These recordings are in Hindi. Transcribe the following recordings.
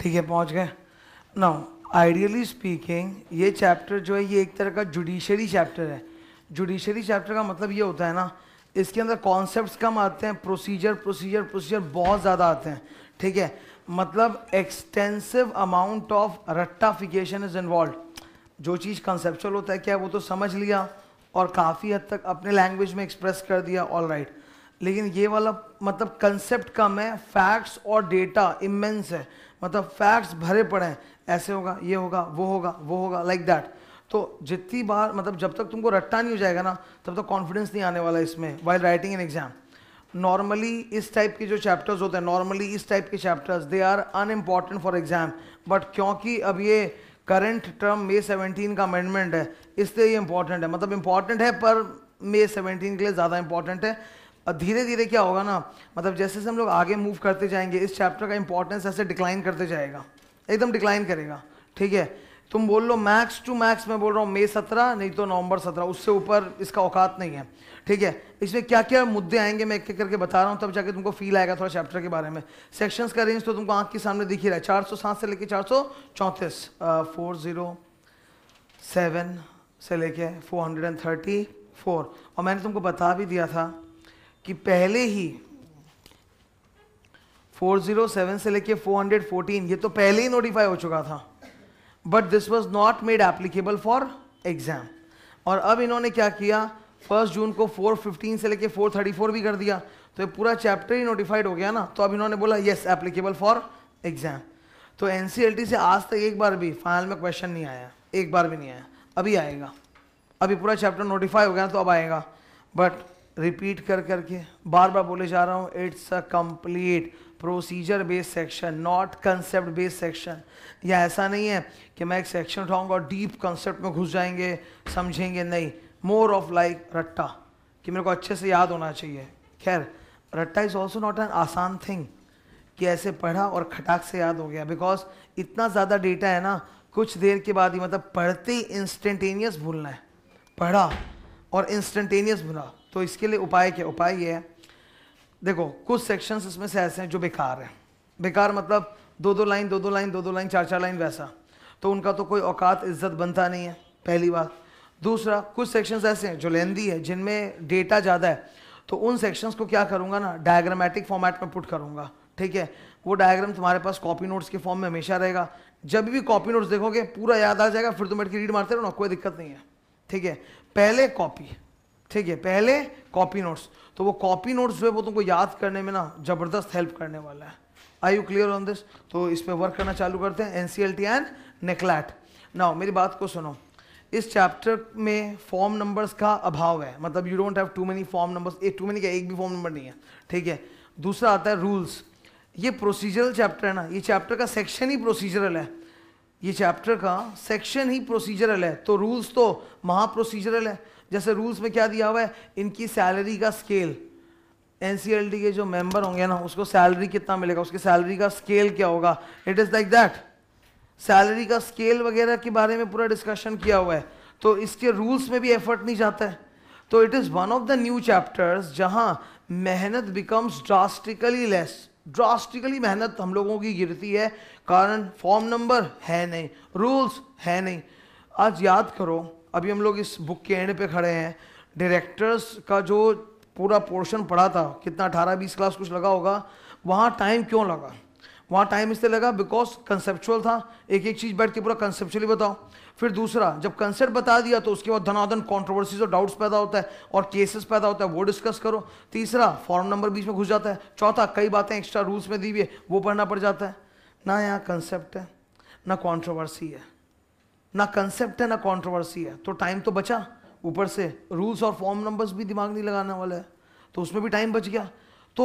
ठीक है पहुंच गए ना आइडियली स्पीकिंग ये चैप्टर जो है ये एक तरह का जुडिशरी चैप्टर है जुडिशरी चैप्टर का मतलब ये होता है ना इसके अंदर कॉन्सेप्ट्स कम आते हैं प्रोसीजर प्रोसीजर प्रोसीजर बहुत ज़्यादा आते हैं ठीक है मतलब एक्सटेंसिव अमाउंट ऑफ रट्टाफिकेशन इज़ इन्वॉल्व जो चीज़ कंसेप्चुअल होता है क्या वो तो समझ लिया और काफ़ी हद तक अपने लैंग्वेज में एक्सप्रेस कर दिया ऑल राइट right. लेकिन ये वाला मतलब कंसेप्ट कम है फैक्ट्स और डेटा इमेंस है मतलब फैक्ट्स भरे पड़े हैं ऐसे होगा ये होगा वो होगा वो होगा लाइक like दैट तो जितनी बार मतलब जब तक तुमको रट्टा नहीं हो जाएगा ना तब तक कॉन्फिडेंस नहीं आने वाला इसमें while writing an exam normally इस टाइप के जो चैप्टर्स होते हैं नॉर्मली इस टाइप के chapters they are unimportant for exam but क्योंकि अब ये करंट टर्म मे सेवनटीन का अमेंडमेंट है इसलिए ये इंपॉर्टेंट है मतलब इंपॉर्टेंट है पर मे सेवनटीन के लिए ज़्यादा इंपॉर्टेंट है और धीरे धीरे क्या होगा ना मतलब जैसे जैसे हम लोग आगे मूव करते जाएंगे इस चैप्टर का इंपॉर्टेंस ऐसे डिक्लाइन करते जाएगा एकदम डिक्लाइन करेगा ठीक है तुम बोल लो मैक्स टू मैक्स मैं बोल रहा हूँ मई सत्रह नहीं तो नवंबर सत्रह उससे ऊपर इसका औकात नहीं है ठीक है इसमें क्या क्या मुद्दे आएंगे मैं एक एक करके बता रहा हूँ तब जाके तुमको फील आएगा थोड़ा चैप्टर के बारे में सेक्शंस का रेंज तो तुमको आंख के सामने दिख ही रहा है चार सौ सात से लेके चार सौ चौंतीस फोर ज़ीरो सेवन से लेके four hundred and thirty four और मैंने तुमको बता भी दिया था कि पहले ही 407 से लेके 414 ये तो पहले ही नोटिफाई हो चुका था but this was not made applicable for exam और अब इन्होंने क्या किया फर्स्ट जून को 415 से लेके 434 भी कर दिया तो ये पूरा चैप्टर ही नोटिफाइड हो गया ना तो अब इन्होंने बोला येस एप्लीकेबल फॉर एग्जाम तो एन से आज तक एक बार भी फाइनल में क्वेश्चन नहीं आया एक बार भी नहीं आया अभी आएगा अभी पूरा चैप्टर नोटिफाई हो गया तो अब आएगा बट रिपीट कर करके बार बार बोले जा रहा हूँ it's a complete procedure based section not concept based section या ऐसा नहीं है कि मैं एक सेक्शन उठाऊंगा और डीप कंसेप्ट में घुस जाएंगे समझेंगे नहीं मोर ऑफ लाइक रट्टा कि मेरे को अच्छे से याद होना चाहिए खैर रट्टा इज़ ऑल्सो नॉट एन आसान थिंग कि ऐसे पढ़ा और खटाक से याद हो गया बिकॉज इतना ज़्यादा डेटा है ना कुछ देर के बाद ही मतलब पढ़ते ही इंस्टेंटेनियस भूलना है पढ़ा और इंस्टेंटेनियस भूला तो इसके लिए उपाय क्या उपाय ये है देखो कुछ सेक्शंस इसमें से ऐसे हैं जो बेकार हैं बेकार मतलब दो दो लाइन दो दो लाइन दो दो लाइन चार चार लाइन वैसा तो उनका तो कोई औकात इज्जत बनता नहीं है पहली बात दूसरा कुछ सेक्शंस ऐसे हैं जो लेंदी है जिनमें डेटा ज़्यादा है तो उन सेक्शंस को क्या करूँगा ना डायग्रामेटिक फॉर्मेट में पुट करूँगा ठीक है वो डायग्राम तुम्हारे पास कॉपी नोट्स के फॉर्म में हमेशा रहेगा जब भी कॉपी नोट्स देखोगे पूरा याद आ जाएगा फिर तुम बैठ के रीड मारते रहो ना कोई दिक्कत नहीं है ठीक है पहले कॉपी ठीक है पहले कॉपी नोट्स तो वो कॉपी नोट्स जो है वो तुमको याद करने में ना ज़बरदस्त हेल्प करने वाला है I you clear on this तो इस पर वर्क करना चालू करते हैं NCLT and NCLAT now मेरी बात को सुनो इस चैप्टर में फॉर्म नंबर्स का अभाव है मतलब you don't have too many form numbers एक टू मेनी क्या एक भी फॉर्म नंबर नहीं है ठीक है दूसरा आता है रूल्स ये प्रोसीजरल चैप्टर है ना ये चैप्टर का सेक्शन ही प्रोसीजरल है ये चैप्टर का सेक्शन ही प्रोसीजरल है तो रूल्स तो महा प्रोसीजरल है जैसे रूल्स में क्या दिया हुआ है इनकी सैलरी का स्केल एन के जो मेंबर होंगे ना उसको सैलरी कितना मिलेगा उसकी सैलरी का स्केल क्या होगा it is like that salary का स्केल वगैरह के बारे में पूरा डिस्कशन किया हुआ है तो इसके रूल्स में भी एफर्ट नहीं जाता है तो it is one of the new chapters जहाँ मेहनत बिकम्स ड्रास्टिकली लेस ड्रास्टिकली मेहनत हम लोगों की गिरती है कारण फॉर्म नंबर है नहीं रूल्स है नहीं आज याद करो अभी हम लोग इस बुक के एंड पे खड़े हैं डायरेक्टर्स का जो पूरा पोर्शन पढ़ा था कितना अठारह बीस क्लास कुछ लगा होगा वहाँ टाइम क्यों लगा वहाँ टाइम इसलिए लगा बिकॉज कंसेप्चुअल था एक एक चीज़ बैठ के पूरा कंसेप्चुअली बताओ फिर दूसरा जब कंसेप्ट बता दिया तो उसके बाद धनाधन कॉन्ट्रोवर्सीज और डाउट्स पैदा होता है और केसेस पैदा होता है वो डिस्कस करो तीसरा फॉर्म नंबर बीच में घुस जाता है चौथा कई बातें एक्स्ट्रा रूल्स में दी हुई है वो पढ़ना पड़ जाता है ना यहाँ कंसेप्ट है ना कॉन्ट्रोवर्सी है ना कंसेप्ट है ना कॉन्ट्रोवर्सी है तो टाइम तो बचा ऊपर से रूल्स और फॉर्म नंबर्स भी दिमाग नहीं लगाने वाला है तो उसमें भी टाइम बच गया तो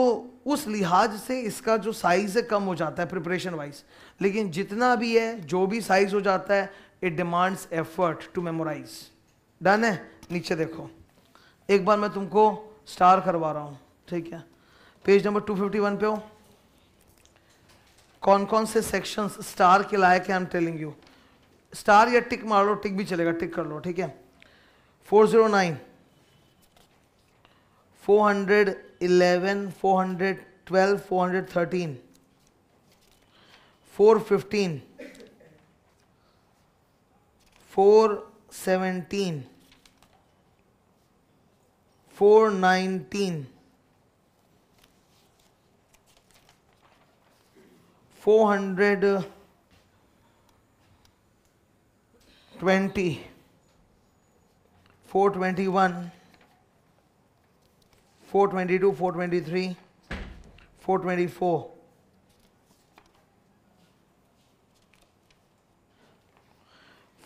उस लिहाज से इसका जो साइज़ है कम हो जाता है प्रिपरेशन वाइज लेकिन जितना भी है जो भी साइज़ हो जाता है it demands effort to memorise done है नीचे देखो एक बार मैं तुमको स्टार करवा रहा हूँ ठीक है पेज नंबर 251 पे हो कौन कौन से सेक्शंस स्टार के लायक है I am telling you star या टिक मार लो टिक भी चलेगा टिक कर लो ठीक है 409 411 412 413 415 417 419 400 20, 421, 422, 423, 424.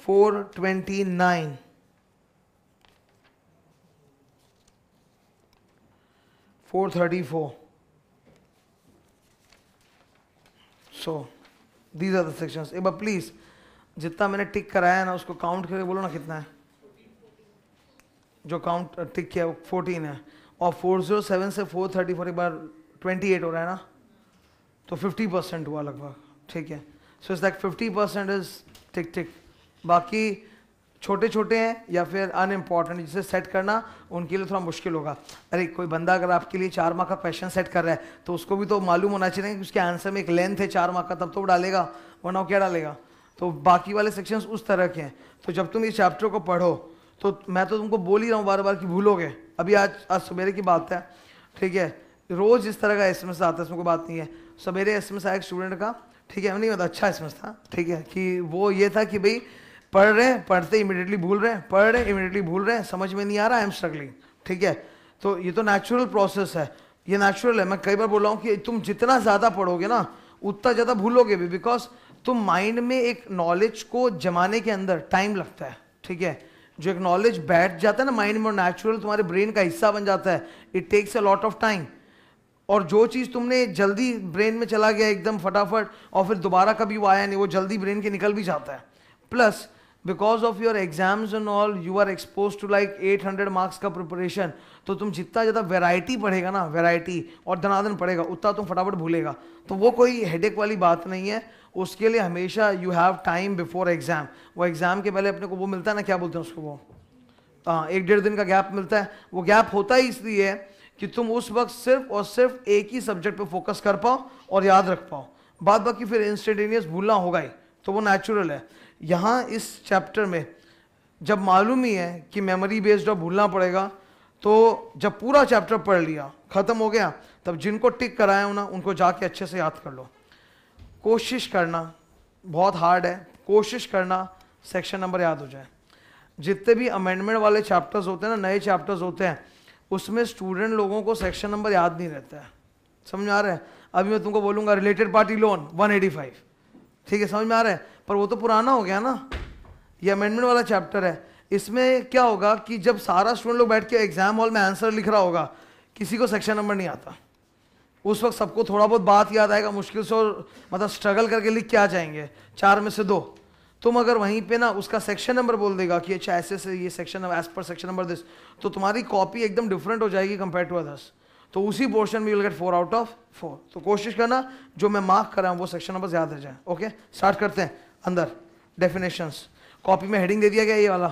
Four twenty nine, four thirty four. So, these are the sections. Eba, eh, please जितना मैंने टिक कराया है ना उसको काउंट करके बोलो ना कितना है जो काउंट टिक किया वो फोर्टीन है और फोर जीरो सेवन से फोर थर्टी फोर एक बार ट्वेंटी एट हो रहा है ना तो फिफ्टी परसेंट हुआ लगभग ठीक है so it's like fifty percent is tick tick बाकी छोटे छोटे हैं या फिर अनइम्पॉर्टेंट जिसे सेट करना उनके लिए थोड़ा मुश्किल होगा अरे कोई बंदा अगर आपके लिए चार माह का क्वेश्चन सेट कर रहा है तो उसको भी तो मालूम होना चाहिए कि उसके आंसर में एक लेंथ है चार माह का तब तो वो डालेगा वरना वो क्या डालेगा तो बाकी वाले सेक्शंस उस तरह के हैं तो जब तुम इस चैप्टर को पढ़ो तो मैं तो तुमको बोल ही रहा हूँ बार बार कि भूलोगे अभी आज आज सवेरे की बात है ठीक है रोज़ इस तरह का एस आता है इसमें कोई बात नहीं है सवेरे एस आया एक स्टूडेंट का ठीक है नहीं मतलब अच्छा एस था ठीक है कि वो ये था कि भाई पढ़ रहे हैं पढ़ते इमिडिएटली भूल रहे हैं पढ़ रहे हैं इमिडिएटली भूल रहे हैं समझ में नहीं आ रहा आई एम स्ट्रगलिंग ठीक है तो ये तो नेचुरल प्रोसेस है ये नेचुरल है मैं कई बार बोल रहा हूँ कि तुम जितना ज़्यादा पढ़ोगे ना उतना ज़्यादा भूलोगे भी बिकॉज तो माइंड में एक नॉलेज को जमाने के अंदर टाइम लगता है ठीक है जो एक नॉलेज बैठ जाता है ना माइंड में नेचुरल तुम्हारे ब्रेन का हिस्सा बन जाता है it takes a lot of time और जो चीज़ तुमने जल्दी ब्रेन में चला गया एकदम फटाफट और फिर दोबारा कभी वो आया नहीं वो जल्दी ब्रेन के निकल भी जाता है plus because of your exams and all you are expose to like 800 marks का प्रिपरेशन तो तुम जितना ज़्यादा वैरायटी पढ़ेगा ना वैरायटी और धनाधन पढ़ेगा उतना तुम फटाफट भूलेगा तो वो कोई हेडेक वाली बात नहीं है उसके लिए हमेशा you have time before exam वो एग्ज़ाम के पहले अपने को वो मिलता है ना क्या बोलते हैं उसको वो हाँ एक डेढ़ दिन का गैप मिलता है वो गैप होता ही इसलिए कि तुम उस वक्त सिर्फ और सिर्फ एक ही सब्जेक्ट पे फोकस कर पाओ और याद रख पाओ बाद बाकी फिर इंस्टेंटेनियस भूलना होगा ही तो वो नेचुरल है यहाँ इस चैप्टर में जब मालूम ही है कि मेमोरी बेस्ड और भूलना पड़ेगा तो जब पूरा चैप्टर पढ़ लिया ख़त्म हो गया तब जिनको टिक कराया ना उनको जाके अच्छे से याद कर लो कोशिश करना बहुत हार्ड है कोशिश करना सेक्शन नंबर याद हो जाए जितने भी अमेंडमेंट वाले चैप्टर्स होते हैं ना नए चैप्टर्स होते हैं उसमें स्टूडेंट लोगों को सेक्शन नंबर याद नहीं रहता है समझ में आ रहा है अभी मैं तुमको बोलूँगा रिलेटेड पार्टी लोन 185 ठीक है समझ में आ रहा है पर वो तो पुराना हो गया ना ये अमेंडमेंट वाला चैप्टर है इसमें क्या होगा कि जब सारा स्टूडेंट लोग बैठ के एग्जाम हॉल में आंसर लिख रहा होगा किसी को सेक्शन नंबर नहीं आता उस वक्त सबको थोड़ा बहुत बात याद आएगा मुश्किल से और मतलब स्ट्रगल करके लिख के आ जाएंगे चार में से दो तुम अगर वहीं पे ना उसका सेक्शन नंबर बोल देगा कि अच्छा ऐसे से ये section number as per section number this तो तुम्हारी कॉपी एकदम डिफरेंट हो जाएगी कंपेयर टू अदर्स तो उसी पोर्शन में will get four out of four तो कोशिश करना जो मैं मार्क करा हूँ वो सेक्शन नंबर याद रह जाए ओके स्टार्ट करते हैं अंदर डेफिनेशंस कॉपी में हेडिंग दे दिया गया ये वाला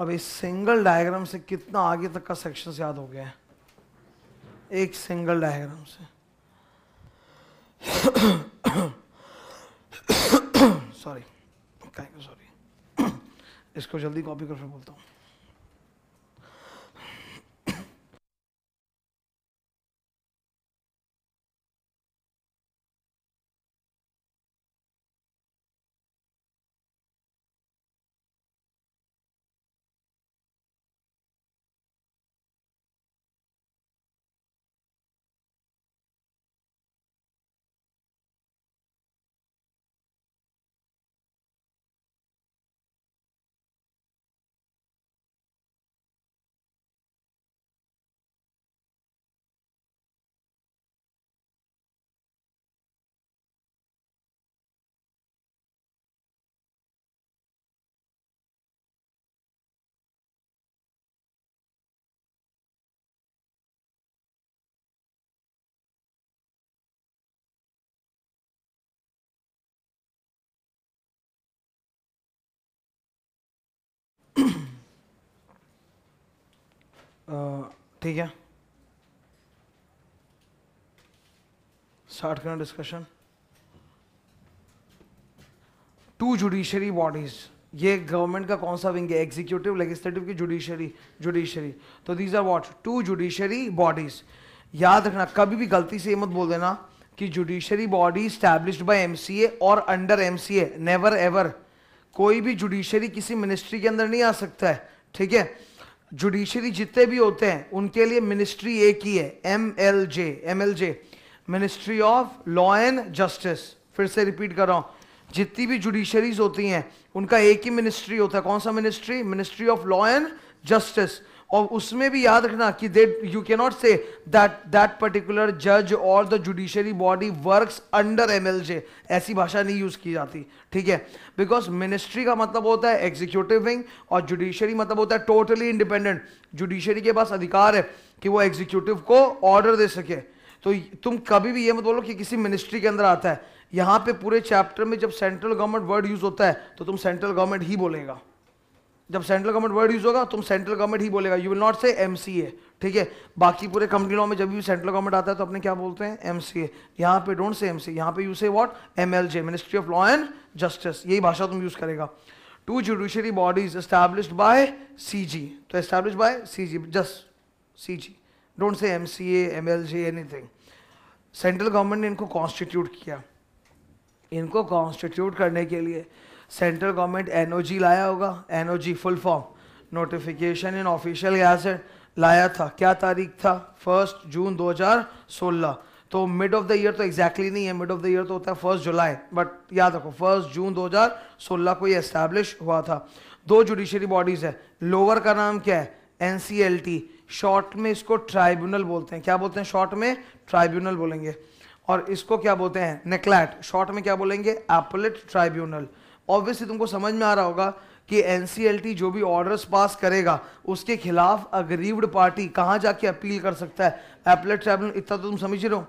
अब इस सिंगल डायग्राम से कितना आगे तक का सेक्शंस याद हो गया है एक सिंगल डायग्राम से सॉरी सॉरी इसको जल्दी कॉपी करके बोलता हूँ ठीक है स्टार्ट करें डिस्कशन टू जुडिशरी बॉडीज ये गवर्नमेंट का कौन सा विंग है एग्जीक्यूटिव लेजिस्लेटिव की जुडिशरी जुडिशरी तो these are what to judiciary bodies याद रखना कभी भी गलती से ये मत बोल देना कि judiciary body establish by MCA और अंडर एमसीए नेवर एवर कोई भी जुडिशरी किसी मिनिस्ट्री के अंदर नहीं आ सकता है ठीक है जुडिशरी जितने भी होते हैं उनके लिए मिनिस्ट्री एक ही है M L J M L J ministry of law and justice फिर से रिपीट कर रहा हूँ जितनी भी जुडिशरीज होती हैं उनका एक ही मिनिस्ट्री होता है कौन सा ministry ministry of law and justice और उसमें भी याद रखना कि they you can not say that that particular जज और the judiciary body works under M ऐसी भाषा नहीं यूज़ की जाती ठीक है बिकॉज मिनिस्ट्री का मतलब होता है एग्जीक्यूटिव विंग और जुडिशरी मतलब होता है टोटली इंडिपेंडेंट जुडिशरी के पास अधिकार है कि वो एग्जीक्यूटिव को ऑर्डर दे सके तो तुम कभी भी ये मत बोलो कि किसी मिनिस्ट्री के अंदर आता है यहाँ पे पूरे चैप्टर में जब सेंट्रल गवर्नमेंट वर्ड यूज़ होता है तो तुम सेंट्रल गवर्नमेंट ही बोलेगा जब सेंट्रल गवर्नमेंट वर्ड यूज होगा तुम सेंट्रल गवर्नमेंट ही बोलेगा you will not say M ठीक है बाकी पूरे कंपनी लॉ में जब भी सेंट्रल गवर्नमेंट आता है तो अपने क्या बोलते हैं एम सी ए यहाँ पे डोंट से एम सी यहाँ पे you say what M L J ministry of law and justice यही भाषा तुम यूज करेगा to judiciary bodies establish by C G तो establish by C G just C G don't say M C M L J anything central government ने इनको कॉन्स्टिट्यूट किया इनको कॉन्स्टिट्यूट करने के लिए सेंट्रल गवर्नमेंट एनओजी लाया होगा NOG full form notification in official gazette लाया था क्या तारीख था फर्स्ट जून 2016 तो मिड ऑफ द ईयर तो एग्जैक्टली exactly नहीं है मिड ऑफ द ईयर तो होता है फर्स्ट जुलाई बट याद रखो फर्स्ट जून 2016 को ये एस्टैब्लिश हुआ था दो जुडिशरी बॉडीज है लोअर का नाम क्या है एनसीएलटी शॉर्ट में इसको ट्राइब्यूनल बोलते हैं क्या बोलते हैं शॉर्ट में ट्राइब्यूनल बोलेंगे और इसको क्या बोलते हैं नेकलैट शॉर्ट में क्या बोलेंगे एपोलेट ट्राइब्यूनल ऑब्वियसली तुमको समझ में आ रहा होगा कि एनसीएलटी जो भी ऑर्डर्स पास करेगा उसके खिलाफ अग्रीव्ड पार्टी कहाँ जाके अपील कर सकता है एपलेट ट्राइब्यूनल इतना तो तुम समझ रहे हो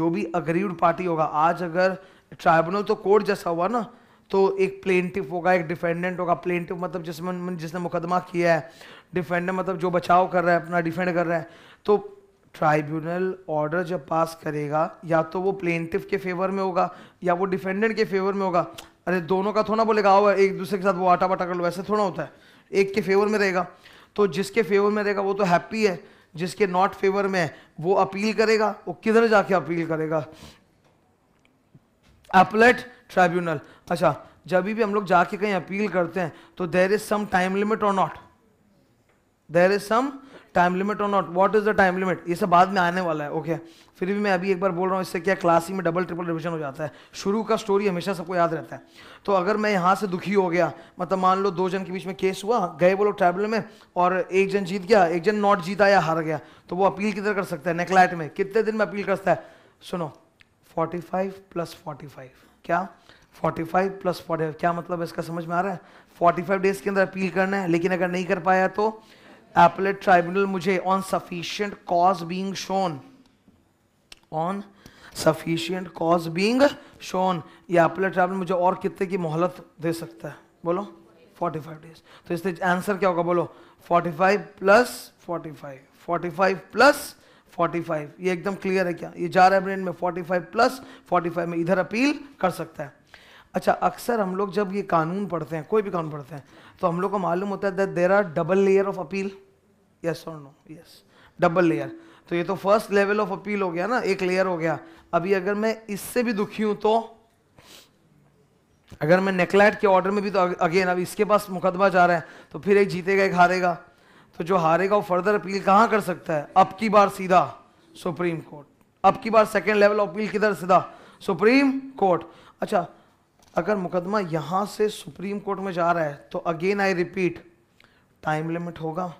जो भी अग्रीव्ड पार्टी होगा आज अगर ट्राइब्यूनल तो कोर्ट जैसा हुआ ना तो एक प्लेंटिव होगा एक डिफेंडेंट होगा प्लेंटिव मतलब जिसमें जिसने मुकदमा किया है डिफेंडेंट मतलब जो बचाव कर रहा है अपना डिफेंड कर रहा है तो ट्राइब्यूनल ऑर्डर जब पास करेगा या तो वो प्लेंटिव के फेवर में होगा या वो डिफेंडेंट के फेवर में होगा अरे दोनों का थोड़ा बोलेगा आओ एक दूसरे के साथ वो आटा बाटा कर लो वैसे थोड़ा होता है एक के फेवर में रहेगा तो जिसके फेवर में रहेगा वो तो हैप्पी है जिसके नॉट फेवर में है वो अपील करेगा वो किधर जाके अपील करेगा अपलेट ट्राइब्यूनल अच्छा जब भी हम लोग जाके कहीं अपील करते हैं तो there is some time limit और not there is some time limit और not what is the time limit ये सब बाद में आने वाला है ओके okay. फिर भी मैं अभी एक बार बोल रहा हूँ इससे क्या क्लास ही में डबल ट्रिपल रिविजन हो जाता है शुरू का स्टोरी हमेशा सबको याद रहता है तो अगर मैं यहाँ से दुखी हो गया मतलब मान लो दो जन के बीच में केस हुआ गए वो लोग ट्रैवल में और एक जन जीत गया एक जन नॉट जीता या हार गया तो वो अपील किधर कर सकता है नेकलाइट में कितने दिन में अपील कर सकता है सुनो फोर्टी प्लस फोर्टी क्या 45 प्लस 45 क्या मतलब इसका समझ में आ रहा है 45 डेज के अंदर अपील करना है लेकिन अगर नहीं कर पाया तो एपलेट ट्राइब्यूनल मुझे on sufficient cause being shown on sufficient cause being shown या अपले ट्रैवल मुझे और कितने की मोहलत दे सकता है बोलो 45 डेज तो इससे आंसर क्या होगा बोलो 45 प्लस 45 45 प्लस 45 ये एकदम क्लियर है क्या ये जा रहा है ब्रेन में 45 प्लस 45 में इधर अपील कर सकता है अच्छा अक्सर हम लोग जब ये कानून पढ़ते हैं कोई भी कानून पढ़ते हैं तो हम लोग को मालूम होता है that there are double layer of appeal yes और नो यस डबल लेयर तो ये तो फर्स्ट लेवल ऑफ अपील हो गया ना एक लेयर हो गया अभी अगर मैं इससे भी दुखी हूं तो अगर मैं नेकलाइट के ऑर्डर में भी तो अगेन अब इसके पास मुकदमा जा रहा है तो फिर एक जीतेगा एक हारेगा तो जो हारेगा वो फर्दर अपील कहां कर सकता है अब की बार सीधा सुप्रीम कोर्ट अब की बार सेकेंड लेवल ऑफ अपील किधर सीधा सुप्रीम कोर्ट अच्छा अगर मुकदमा यहां से सुप्रीम कोर्ट में जा रहा है तो again I repeat time limit होगा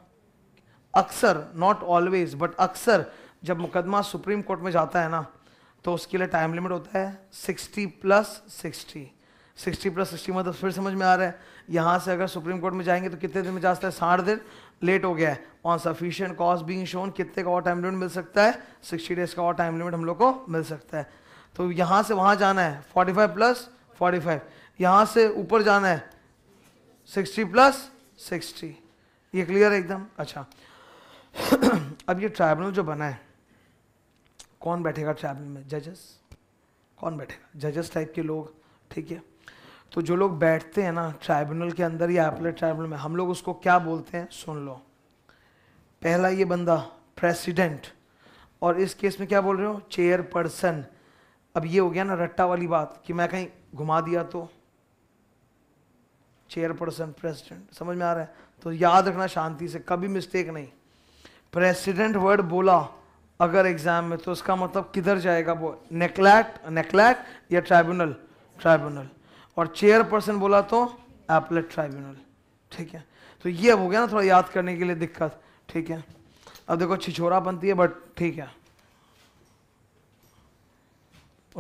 अक्सर नॉट ऑलवेज बट अक्सर जब मुकदमा सुप्रीम कोर्ट में जाता है ना तो उसके लिए टाइम लिमिट होता है sixty plus sixty sixty plus sixty मतलब फिर समझ में आ रहा है यहाँ से अगर सुप्रीम कोर्ट में जाएंगे तो कितने दिन में जा सकता है साठ दिन लेट हो गया है on sufficient cause being shown कितने का और टाइम लिमिट मिल सकता है सिक्सटी डेज का और टाइम लिमिट हम लोग को मिल सकता है तो यहाँ से वहाँ जाना है forty five plus forty five यहाँ से ऊपर जाना है सिक्सटी प्लस सिक्सटी ये क्लियर है एकदम अच्छा अब ये ट्राइब्यूनल जो बना है कौन बैठेगा ट्राइब्यूनल में जजेस कौन बैठेगा जजेस टाइप के लोग ठीक है तो जो लोग बैठते हैं ना ट्राइब्यूनल के अंदर या अपने ट्राइब्यूनल में हम लोग उसको क्या बोलते हैं सुन लो पहला ये बंदा प्रेसिडेंट और इस केस में क्या बोल रहे हो चेयर पर्सन अब ये हो गया ना रट्टा वाली बात कि मैं कहीं घुमा दिया तो चेयर पर्सन प्रेसिडेंट समझ में आ रहा है तो याद रखना शांति से कभी मिस्टेक नहीं प्रेसिडेंट वर्ड बोला अगर एग्जाम में तो उसका मतलब किधर जाएगा वो नेकलैक नेकलैक्ट या ट्राइब्यूनल ट्राइब्यूनल और चेयर पर्सन बोला तो एपलेट ट्राइब्यूनल ठीक है तो ये अब हो गया ना थोड़ा याद करने के लिए दिक्कत ठीक है अब देखो छिछोरा बनती है बट ठीक है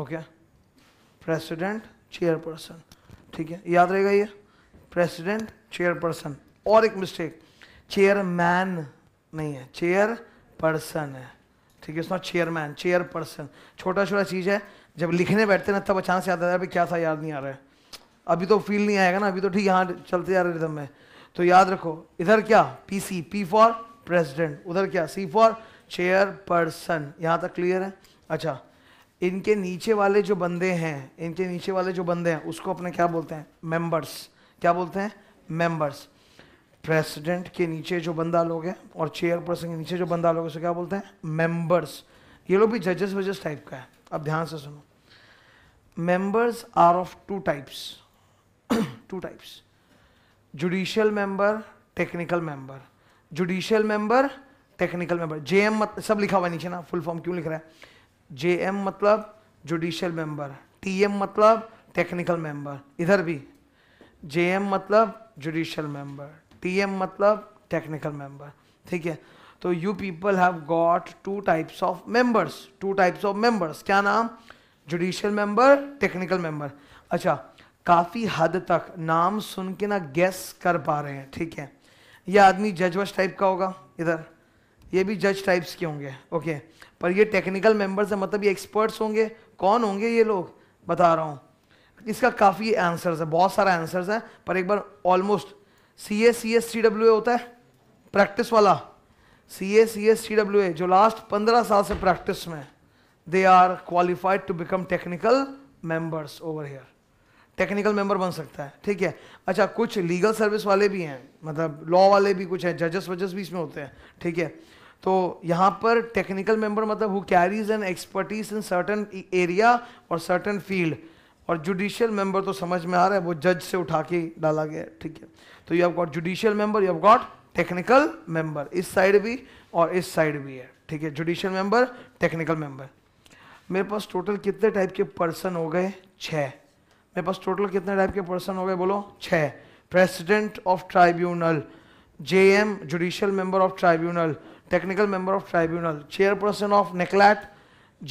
ओके प्रेसिडेंट चेयर पर्सन ठीक है याद रहेगा ये प्रेसिडेंट चेयर पर्सन और एक मिस्टेक चेयरमैन नहीं है चेयर पर्सन है ठीक है उसमें नॉट चेयरमैन चेयर पर्सन छोटा छोटा चीज़ है जब लिखने बैठते ना तब अचानक से याद आता है अभी क्या था याद नहीं आ रहा है अभी तो फील नहीं आएगा ना अभी तो ठीक यहाँ चलते जा रहे रिदम में तो याद रखो इधर क्या P C P for president उधर क्या सी फॉर चेयर पर्सन यहाँ तक क्लियर है अच्छा इनके नीचे वाले जो बंदे हैं इनके नीचे वाले जो बंदे हैं उसको अपने क्या बोलते हैं मेंबर्स क्या बोलते हैं मेंबर्स प्रेसिडेंट के नीचे जो बंदा लोग हैं और चेयरपर्सन के नीचे जो बंदा लोग उसे क्या बोलते हैं मेंबर्स ये लोग भी जजेस वजेस टाइप का है अब ध्यान से सुनो members are of two types two types judicial member technical member judicial member technical member J M मत सब लिखा हुआ नीचे ना फुल फॉर्म क्यों लिख रहा है जे एम मतलब जुडिशियल मेंबर टी एम मतलब टेक्निकल मेंबर इधर भी जे एम मतलब जुडिशियल मेंबर पीएम मतलब टेक्निकल मेंबर ठीक है तो you people have got two types of members two types of members क्या नाम जुडिशियल मेंबर टेक्निकल मेंबर अच्छा काफ़ी हद तक नाम सुन के ना गैस कर पा रहे हैं ठीक है ये आदमी जज वज टाइप का होगा इधर ये भी जज टाइप्स के होंगे ओके पर ये टेक्निकल मेंबर्स है मतलब ये एक्सपर्ट्स होंगे कौन होंगे ये लोग बता रहा हूँ इसका काफ़ी आंसर्स है बहुत सारा आंसर्स है पर एक बार almost C A C S C W A होता है प्रैक्टिस वाला सी A C S C W ए जो लास्ट पंद्रह साल से प्रैक्टिस में they are qualified to become technical members over here technical member बन सकता है ठीक है अच्छा कुछ लीगल सर्विस वाले भी हैं मतलब लॉ वाले भी कुछ हैं जजेस वजेस भी इसमें होते हैं ठीक है तो यहाँ पर टेक्निकल मेंबर मतलब who carries an expertise in certain area और सर्टन फील्ड और जुडिशियल मेंबर तो समझ में आ रहा है वो जज से उठा के डाला गया ठीक है तो you have got judicial member you have got technical member इस साइड भी और इस साइड भी है ठीक है जुडिशियल मेंबर टेक्निकल मेंबर मेरे पास टोटल कितने टाइप के पर्सन हो गए छ मेरे पास टोटल कितने टाइप के पर्सन हो गए बोलो छ president of tribunal J M judicial member of tribunal technical member of tribunal chairperson of NCLAT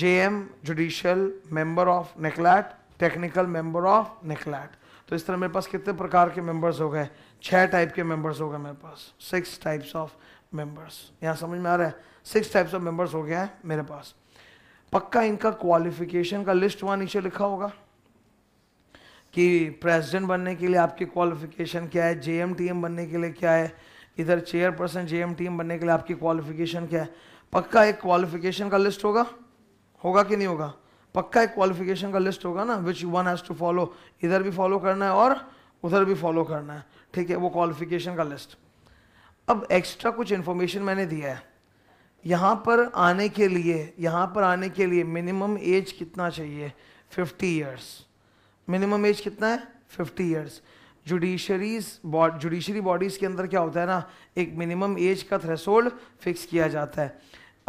J M judicial member of NCLAT technical member of NCLAT तो इस तरह मेरे पास कितने प्रकार के मेंबर्स हो गए छह टाइप के मेंबर्स हो गए मेरे पास सिक्स टाइप्स ऑफ मेंबर्स यहाँ समझ में आ रहा है सिक्स टाइप्स ऑफ मेंबर्स हो गया है मेरे पास पक्का इनका क्वालिफिकेशन का लिस्ट वहाँ नीचे लिखा होगा कि प्रेसिडेंट बनने के लिए आपकी क्वालिफिकेशन क्या है जेएमटीएम बनने के लिए क्या है इधर चेयरपर्सन जेएमटीएम बनने के लिए आपकी क्वालिफिकेशन क्या है पक्का एक क्वालिफिकेशन का लिस्ट होगा होगा कि नहीं होगा पक्का एक क्वालिफिकेशन का लिस्ट होगा ना which one has to follow इधर भी फॉलो करना है और उधर भी फॉलो करना है ठीक है वो क्वालिफिकेशन का लिस्ट अब एक्स्ट्रा कुछ इन्फॉर्मेशन मैंने दिया है यहाँ पर आने के लिए यहाँ पर आने के लिए मिनिमम एज कितना चाहिए 50 इयर्स मिनिमम एज कितना है 50 इयर्स जुडिशरीज बॉड जुडिशरी बॉडीज़ के अंदर क्या होता है ना एक मिनिमम एज का थ्रेसोल्ड फिक्स किया जाता है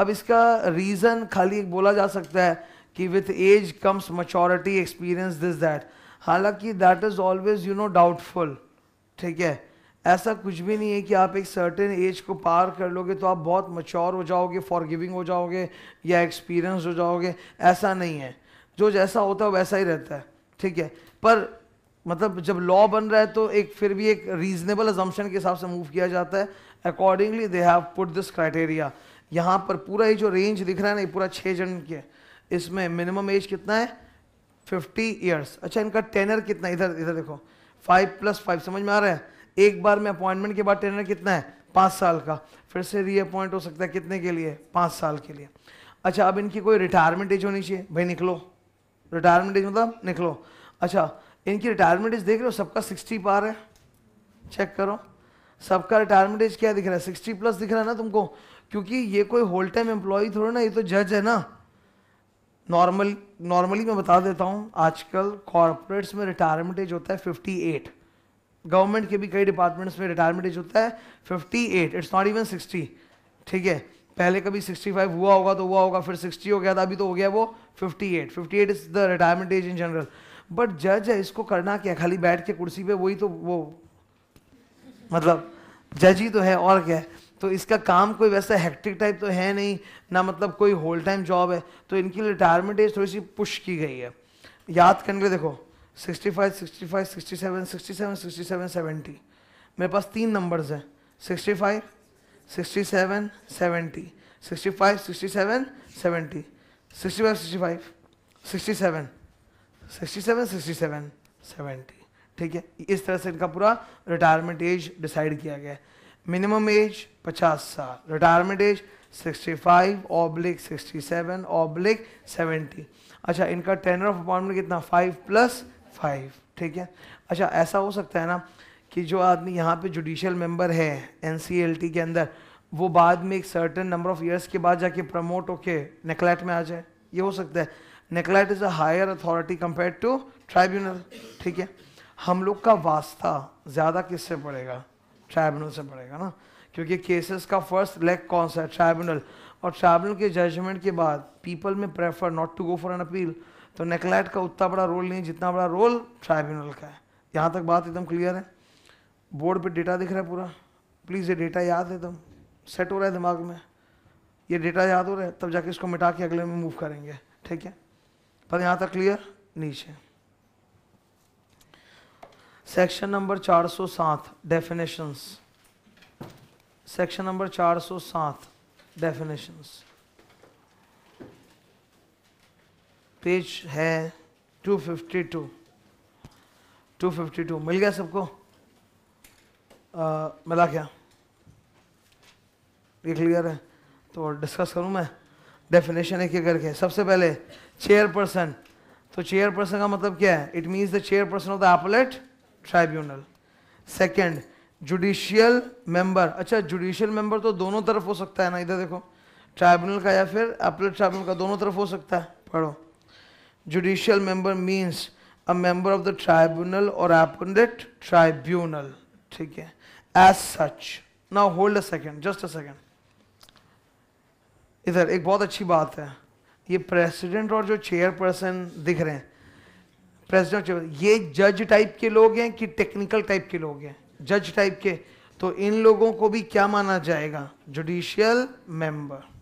अब इसका रीज़न खाली एक बोला जा सकता है कि with age comes maturity experience this that हालांकि that is always you know doubtful ठीक है ऐसा कुछ भी नहीं है कि आप एक सर्टेन एज को पार कर लोगे तो आप बहुत मच्योर हो जाओगे फॉरगिविंग हो जाओगे या एक्सपीरियंस हो जाओगे ऐसा नहीं है जो जैसा होता है वैसा ही रहता है ठीक है पर मतलब जब लॉ बन रहा है तो एक फिर भी एक रीजनेबल एजम्पन के हिसाब से मूव किया जाता है accordingly they have put this criteria यहाँ पर पूरा ये जो रेंज दिख रहा है ना पूरा छः जन के इसमें मिनिमम एज कितना है फिफ्टी ईयर्स अच्छा इनका टेनर कितना इधर इधर देखो फाइव प्लस फाइव समझ में आ रहा है एक बार में अपॉइंटमेंट के बाद ट्रेनर कितना है पाँच साल का फिर से रीअपॉइंट हो सकता है कितने के लिए पाँच साल के लिए अच्छा अब इनकी कोई रिटायरमेंट एज होनी चाहिए भाई निकलो रिटायरमेंट एज मतलब निकलो अच्छा इनकी रिटायरमेंट एज देख रहे हो सबका सिक्सटी पार है चेक करो सबका रिटायरमेंट एज क्या दिख रहा है सिक्सटी प्लस दिख रहा है ना तुमको क्योंकि ये कोई होल टाइम एम्प्लॉय थोड़ा ना ये तो जज है ना नॉर्मल नॉर्मली मैं बता देता हूँ आजकल कॉरपोरेट्स में रिटायरमेंट एज होता है फिफ्टी एट गवर्नमेंट के भी कई डिपार्टमेंट्स में रिटायरमेंट एज होता है fifty eight it's not even sixty ठीक है पहले कभी सिक्सटी फाइव हुआ होगा तो हुआ होगा फिर सिक्सटी हो गया था अभी तो हो गया वो fifty eight fifty eight is the retirement age in general but जज है इसको करना क्या खाली बैठ के कुर्सी पे वही तो वो मतलब जज ही तो है और क्या है तो इसका काम कोई वैसा हेक्टिक टाइप तो है नहीं ना मतलब कोई होल टाइम जॉब है तो इनकी रिटायरमेंट एज थोड़ी सी पुश की गई है याद करने के देखो 65, 65, 67, 67, 67, 70 मेरे पास तीन नंबर्स हैं 65, 67, 70, 65, 67, 70, 65, 65, 67, 67, 67, 70 ठीक है इस तरह से इनका पूरा रिटायरमेंट एज डिसाइड किया गया है मिनिमम एज 50 साल retirement age 65 oblique seven oblique seventy अच्छा इनका टेनर ऑफ अपॉइंटमेंट कितना 5 प्लस 5 ठीक है अच्छा ऐसा हो सकता है ना कि जो आदमी यहाँ पे जुडिशियल मेंबर है एन के अंदर वो बाद में एक सर्टन नंबर ऑफ ईयर्स के बाद जाके प्रमोट होके नेकलेट में आ जाए ये हो सकता है NCLAT is a higher authority compare to tribunal ठीक है हम लोग का वास्ता ज़्यादा किससे पड़ेगा ट्राइब्यूनल से पड़ेगा ना क्योंकि केसेस का फर्स्ट लेग कौन सा है ट्राइब्यूनल और ट्राइब्यूनल के जजमेंट के बाद पीपल में prefer not to go for an appeal तो नेकलैट का उतना बड़ा रोल नहीं जितना बड़ा रोल ट्राइब्यूनल का है यहाँ तक बात एकदम क्लियर है बोर्ड पे डेटा दिख रहा है पूरा प्लीज़ ये डेटा याद है एकदम सेट हो रहा है दिमाग में ये डेटा याद हो रहा है तब जाके इसको मिटा के अगले में मूव करेंगे ठीक है पर यहाँ तक क्लियर नीचे section number 407 definitions section number 407 definitions page है 252 252 मिल गया सबको आ, मिला क्या ये क्लियर है तो डिस्कस करूं मैं डेफिनेशन एक एक करके सबसे पहले चेयरपर्सन तो चेयरपर्सन का मतलब क्या है it means the chairperson of the appellate tribunal second judicial member अच्छा जुडिशियल मेंबर तो दोनों तरफ हो सकता है ना इधर देखो ट्राइब्यूनल का या फिर अपलेट ट्राइब्यूनल का दोनों तरफ हो सकता है पढ़ो judicial member means a member of the tribunal और अपलेट ट्राइब्यूनल ठीक है as such now hold a second just a second इधर एक बहुत अच्छी बात है ये प्रेसिडेंट और जो चेयरपर्सन दिख रहे हैं प्रेसिडेंट ये जज टाइप के लोग हैं कि टेक्निकल टाइप के लोग हैं जज टाइप के तो इन लोगों को भी क्या माना जाएगा जुडिशियल मेंबर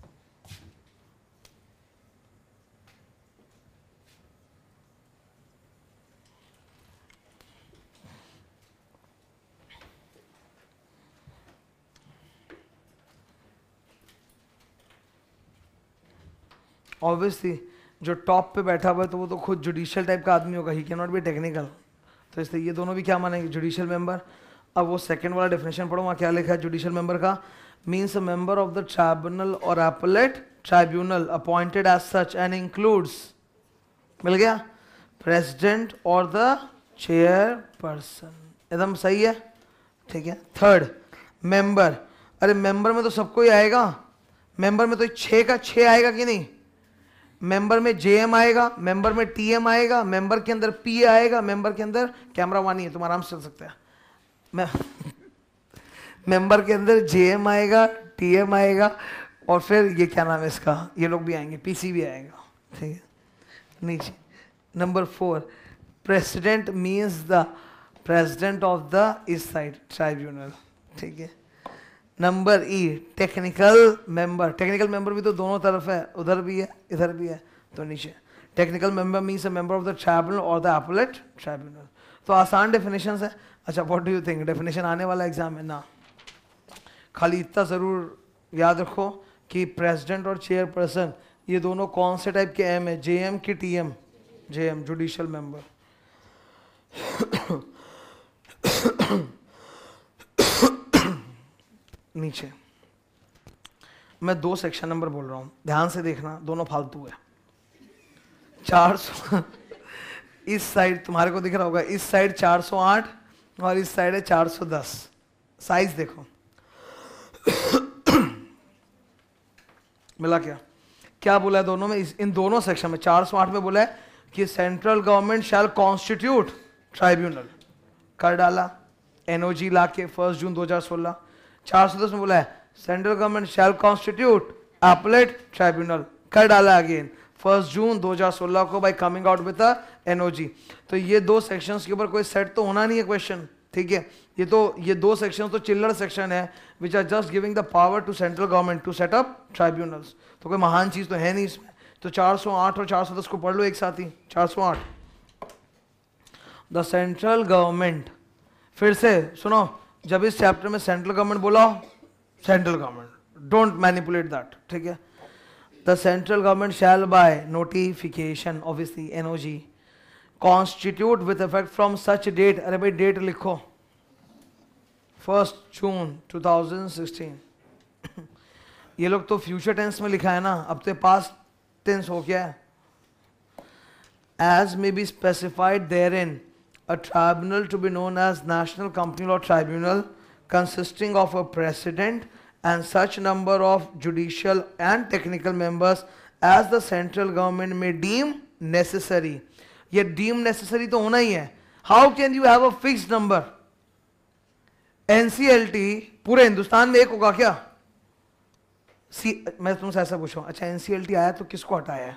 ऑब्वियसली जो टॉप पे बैठा हुआ है तो वो तो खुद जुडिशियल टाइप का आदमी होगा he can not be technical तो इसलिए ये दोनों भी क्या मानेंगे जुडिशियल मेंबर अब वो सेकंड वाला डेफिनेशन पढ़ो वहाँ क्या लिखा है जुडिशियल मेंबर का means a member of the tribunal और appellate tribunal appointed as such and includes मिल गया प्रेसिडेंट और द चेयर पर्सन एकदम सही है ठीक है थर्ड मेंबर अरे मेंबर में तो सबको ही आएगा मेंबर में तो छः का छः आएगा कि नहीं मेंबर में जे एम आएगा मेंबर में टीएम आएगा मेंबर के अंदर पी आएगा मेंबर के अंदर कैमरा वन ही है तुम आराम से चल सकते हैं मेंबर के अंदर जे एम आएगा टी एम आएगा और फिर ये क्या नाम है इसका ये लोग भी आएंगे पी सी भी आएगा ठीक है नीचे number four president means the president of the इस साइड ट्राइब्यूनल ठीक है number E technical member technical member भी तो दोनों तरफ है उधर भी है इधर भी है तो नीचे technical member means member of the tribunal और द अपलेट ट्राइब्यूनल तो आसान डेफिनेशन है अच्छा what do you think definition आने वाला एग्जाम है ना खाली इतना ज़रूर याद रखो कि प्रेसिडेंट और चेयरपर्सन ये दोनों कौन से टाइप के एम है जे एम की T M J M judicial member नीचे मैं दो सेक्शन नंबर बोल रहा हूं ध्यान से देखना दोनों फालतू है चार सौ इस साइड तुम्हारे को दिख रहा होगा इस साइड 408 और इस साइड है 410 साइज देखो मिला क्या क्या बोला है दोनों में इस, इन दोनों सेक्शन में 408 में बोला है कि central government shall constitute tribunal कर डाला एनओजी लाके फर्स्ट जून 2016 चार सौ दस में बोला है central government shall constitute appellate tribunal कर डाला अगेन फर्स्ट जून 2016 को बाई कमिंग आउट विद एनओजी तो ये दो सेक्शन के ऊपर कोई सेट तो होना नहीं है क्वेश्चन ठीक है ये तो ये दो सेक्शन तो चिल्लर सेक्शन है which are just giving the power to central government to set up tribunal tribunals तो कोई महान चीज़ तो है नहीं इसमें तो 408 और 410 को पढ़ लो एक साथ ही 408 द सेंट्रल गवर्नमेंट फिर से सुनो जब इस चैप्टर में सेंट्रल गवर्नमेंट बोला central government don't manipulate that ठीक है the central government shall by notification obviously एनओजी constitute with effect from such date अरे भाई डेट लिखो फर्स्ट जून 2016 ये लोग तो फ्यूचर टेंस में लिखा है ना अब तो पास टेंस हो गया है as may be specified there in a tribunal to be known as National Company Law Tribunal consisting of a president and such number of judicial and technical members as the central government may deem necessary. ye deem necessary to hona hi hai how can you have a fixed number nclt pure hindustan mein ek hoga kya सी मैं तुमसे ऐसा पूछा अच्छा एनसीएलटी आया तो किसको हटाया है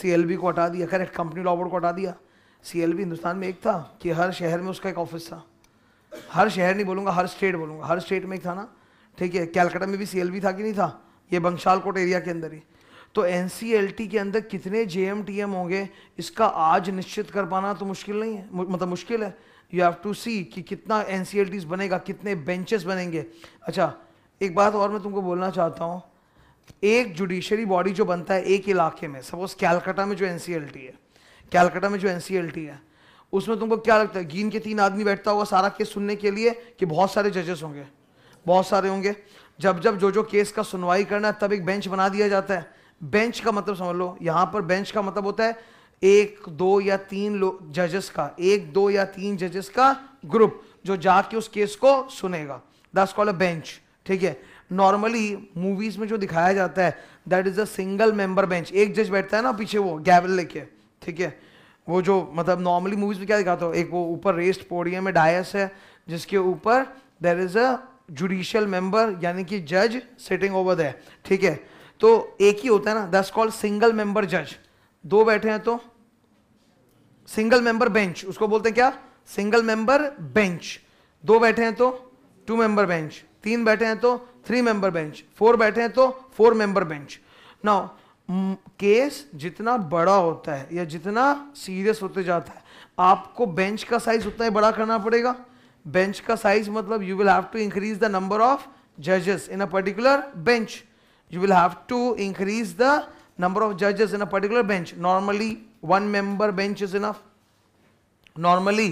सीएलबी को हटा दिया करेक्ट कंपनी लॉ बोर्ड को हटा दिया सी एल बी हिंदुस्तान में एक था कि हर शहर में उसका एक ऑफिस था हर शहर नहीं बोलूँगा हर स्टेट बोलूँगा हर स्टेट में एक था ना ठीक है कैलकाटा में भी सी एल बी था कि नहीं था ये बंगशालकोट एरिया के अंदर ही तो एन के अंदर कितने जे होंगे इसका आज निश्चित कर पाना तो मुश्किल नहीं है मतलब मुश्किल है यू हैव टू सी कि कितना एन बनेगा कितने बेंचेस बनेंगे अच्छा एक बात और मैं तुमको बोलना चाहता हूँ एक जुडिशरी बॉडी जो बनता है एक इलाके में सपोज कैलकाटा में जो एन है कैलकाटा में जो एन है उसमें तुमको क्या लगता है गीन के तीन आदमी बैठता होगा सारा केस सुनने के लिए कि बहुत सारे जजेस होंगे बहुत सारे होंगे जब जब जो जो केस का सुनवाई करना है तब एक बेंच बना दिया जाता है बेंच का मतलब समझ लो यहाँ पर बेंच का मतलब होता है एक दो या तीन लोग जजेस का एक दो या तीन जजेस का ग्रुप जो जाके उस केस को सुनेगा दस कॉल अ बेंच ठीक है नॉर्मली मूवीज में जो दिखाया जाता है that is a single member bench एक जज बैठता है ना पीछे वो गैवल लेके ठीक है वो जो मतलब नॉर्मली मूवीज में क्या दिखाता हो एक वो ऊपर रेस्ट पोडियम में डायस है जिसके ऊपर there is a judicial member यानी कि जज सिटिंग ओवर द ठीक है तो एक ही होता है ना दस कॉल सिंगल मेंबर जज दो बैठे हैं तो सिंगल मेंबर बेंच उसको बोलते हैं क्या सिंगल मेंबर बेंच दो बैठे हैं तो टू मेंबर बेंच तीन बैठे हैं तो थ्री मेंबर बेंच फोर बैठे हैं तो four member bench now case जितना बड़ा होता है या जितना सीरियस होते जाता है आपको बेंच का साइज उतना ही बड़ा करना पड़ेगा बेंच का साइज मतलब you will have to increase the number of जजेस इन a particular bench you will have to increase the number of जजेस इन a particular bench normally one member bench is enough. Normally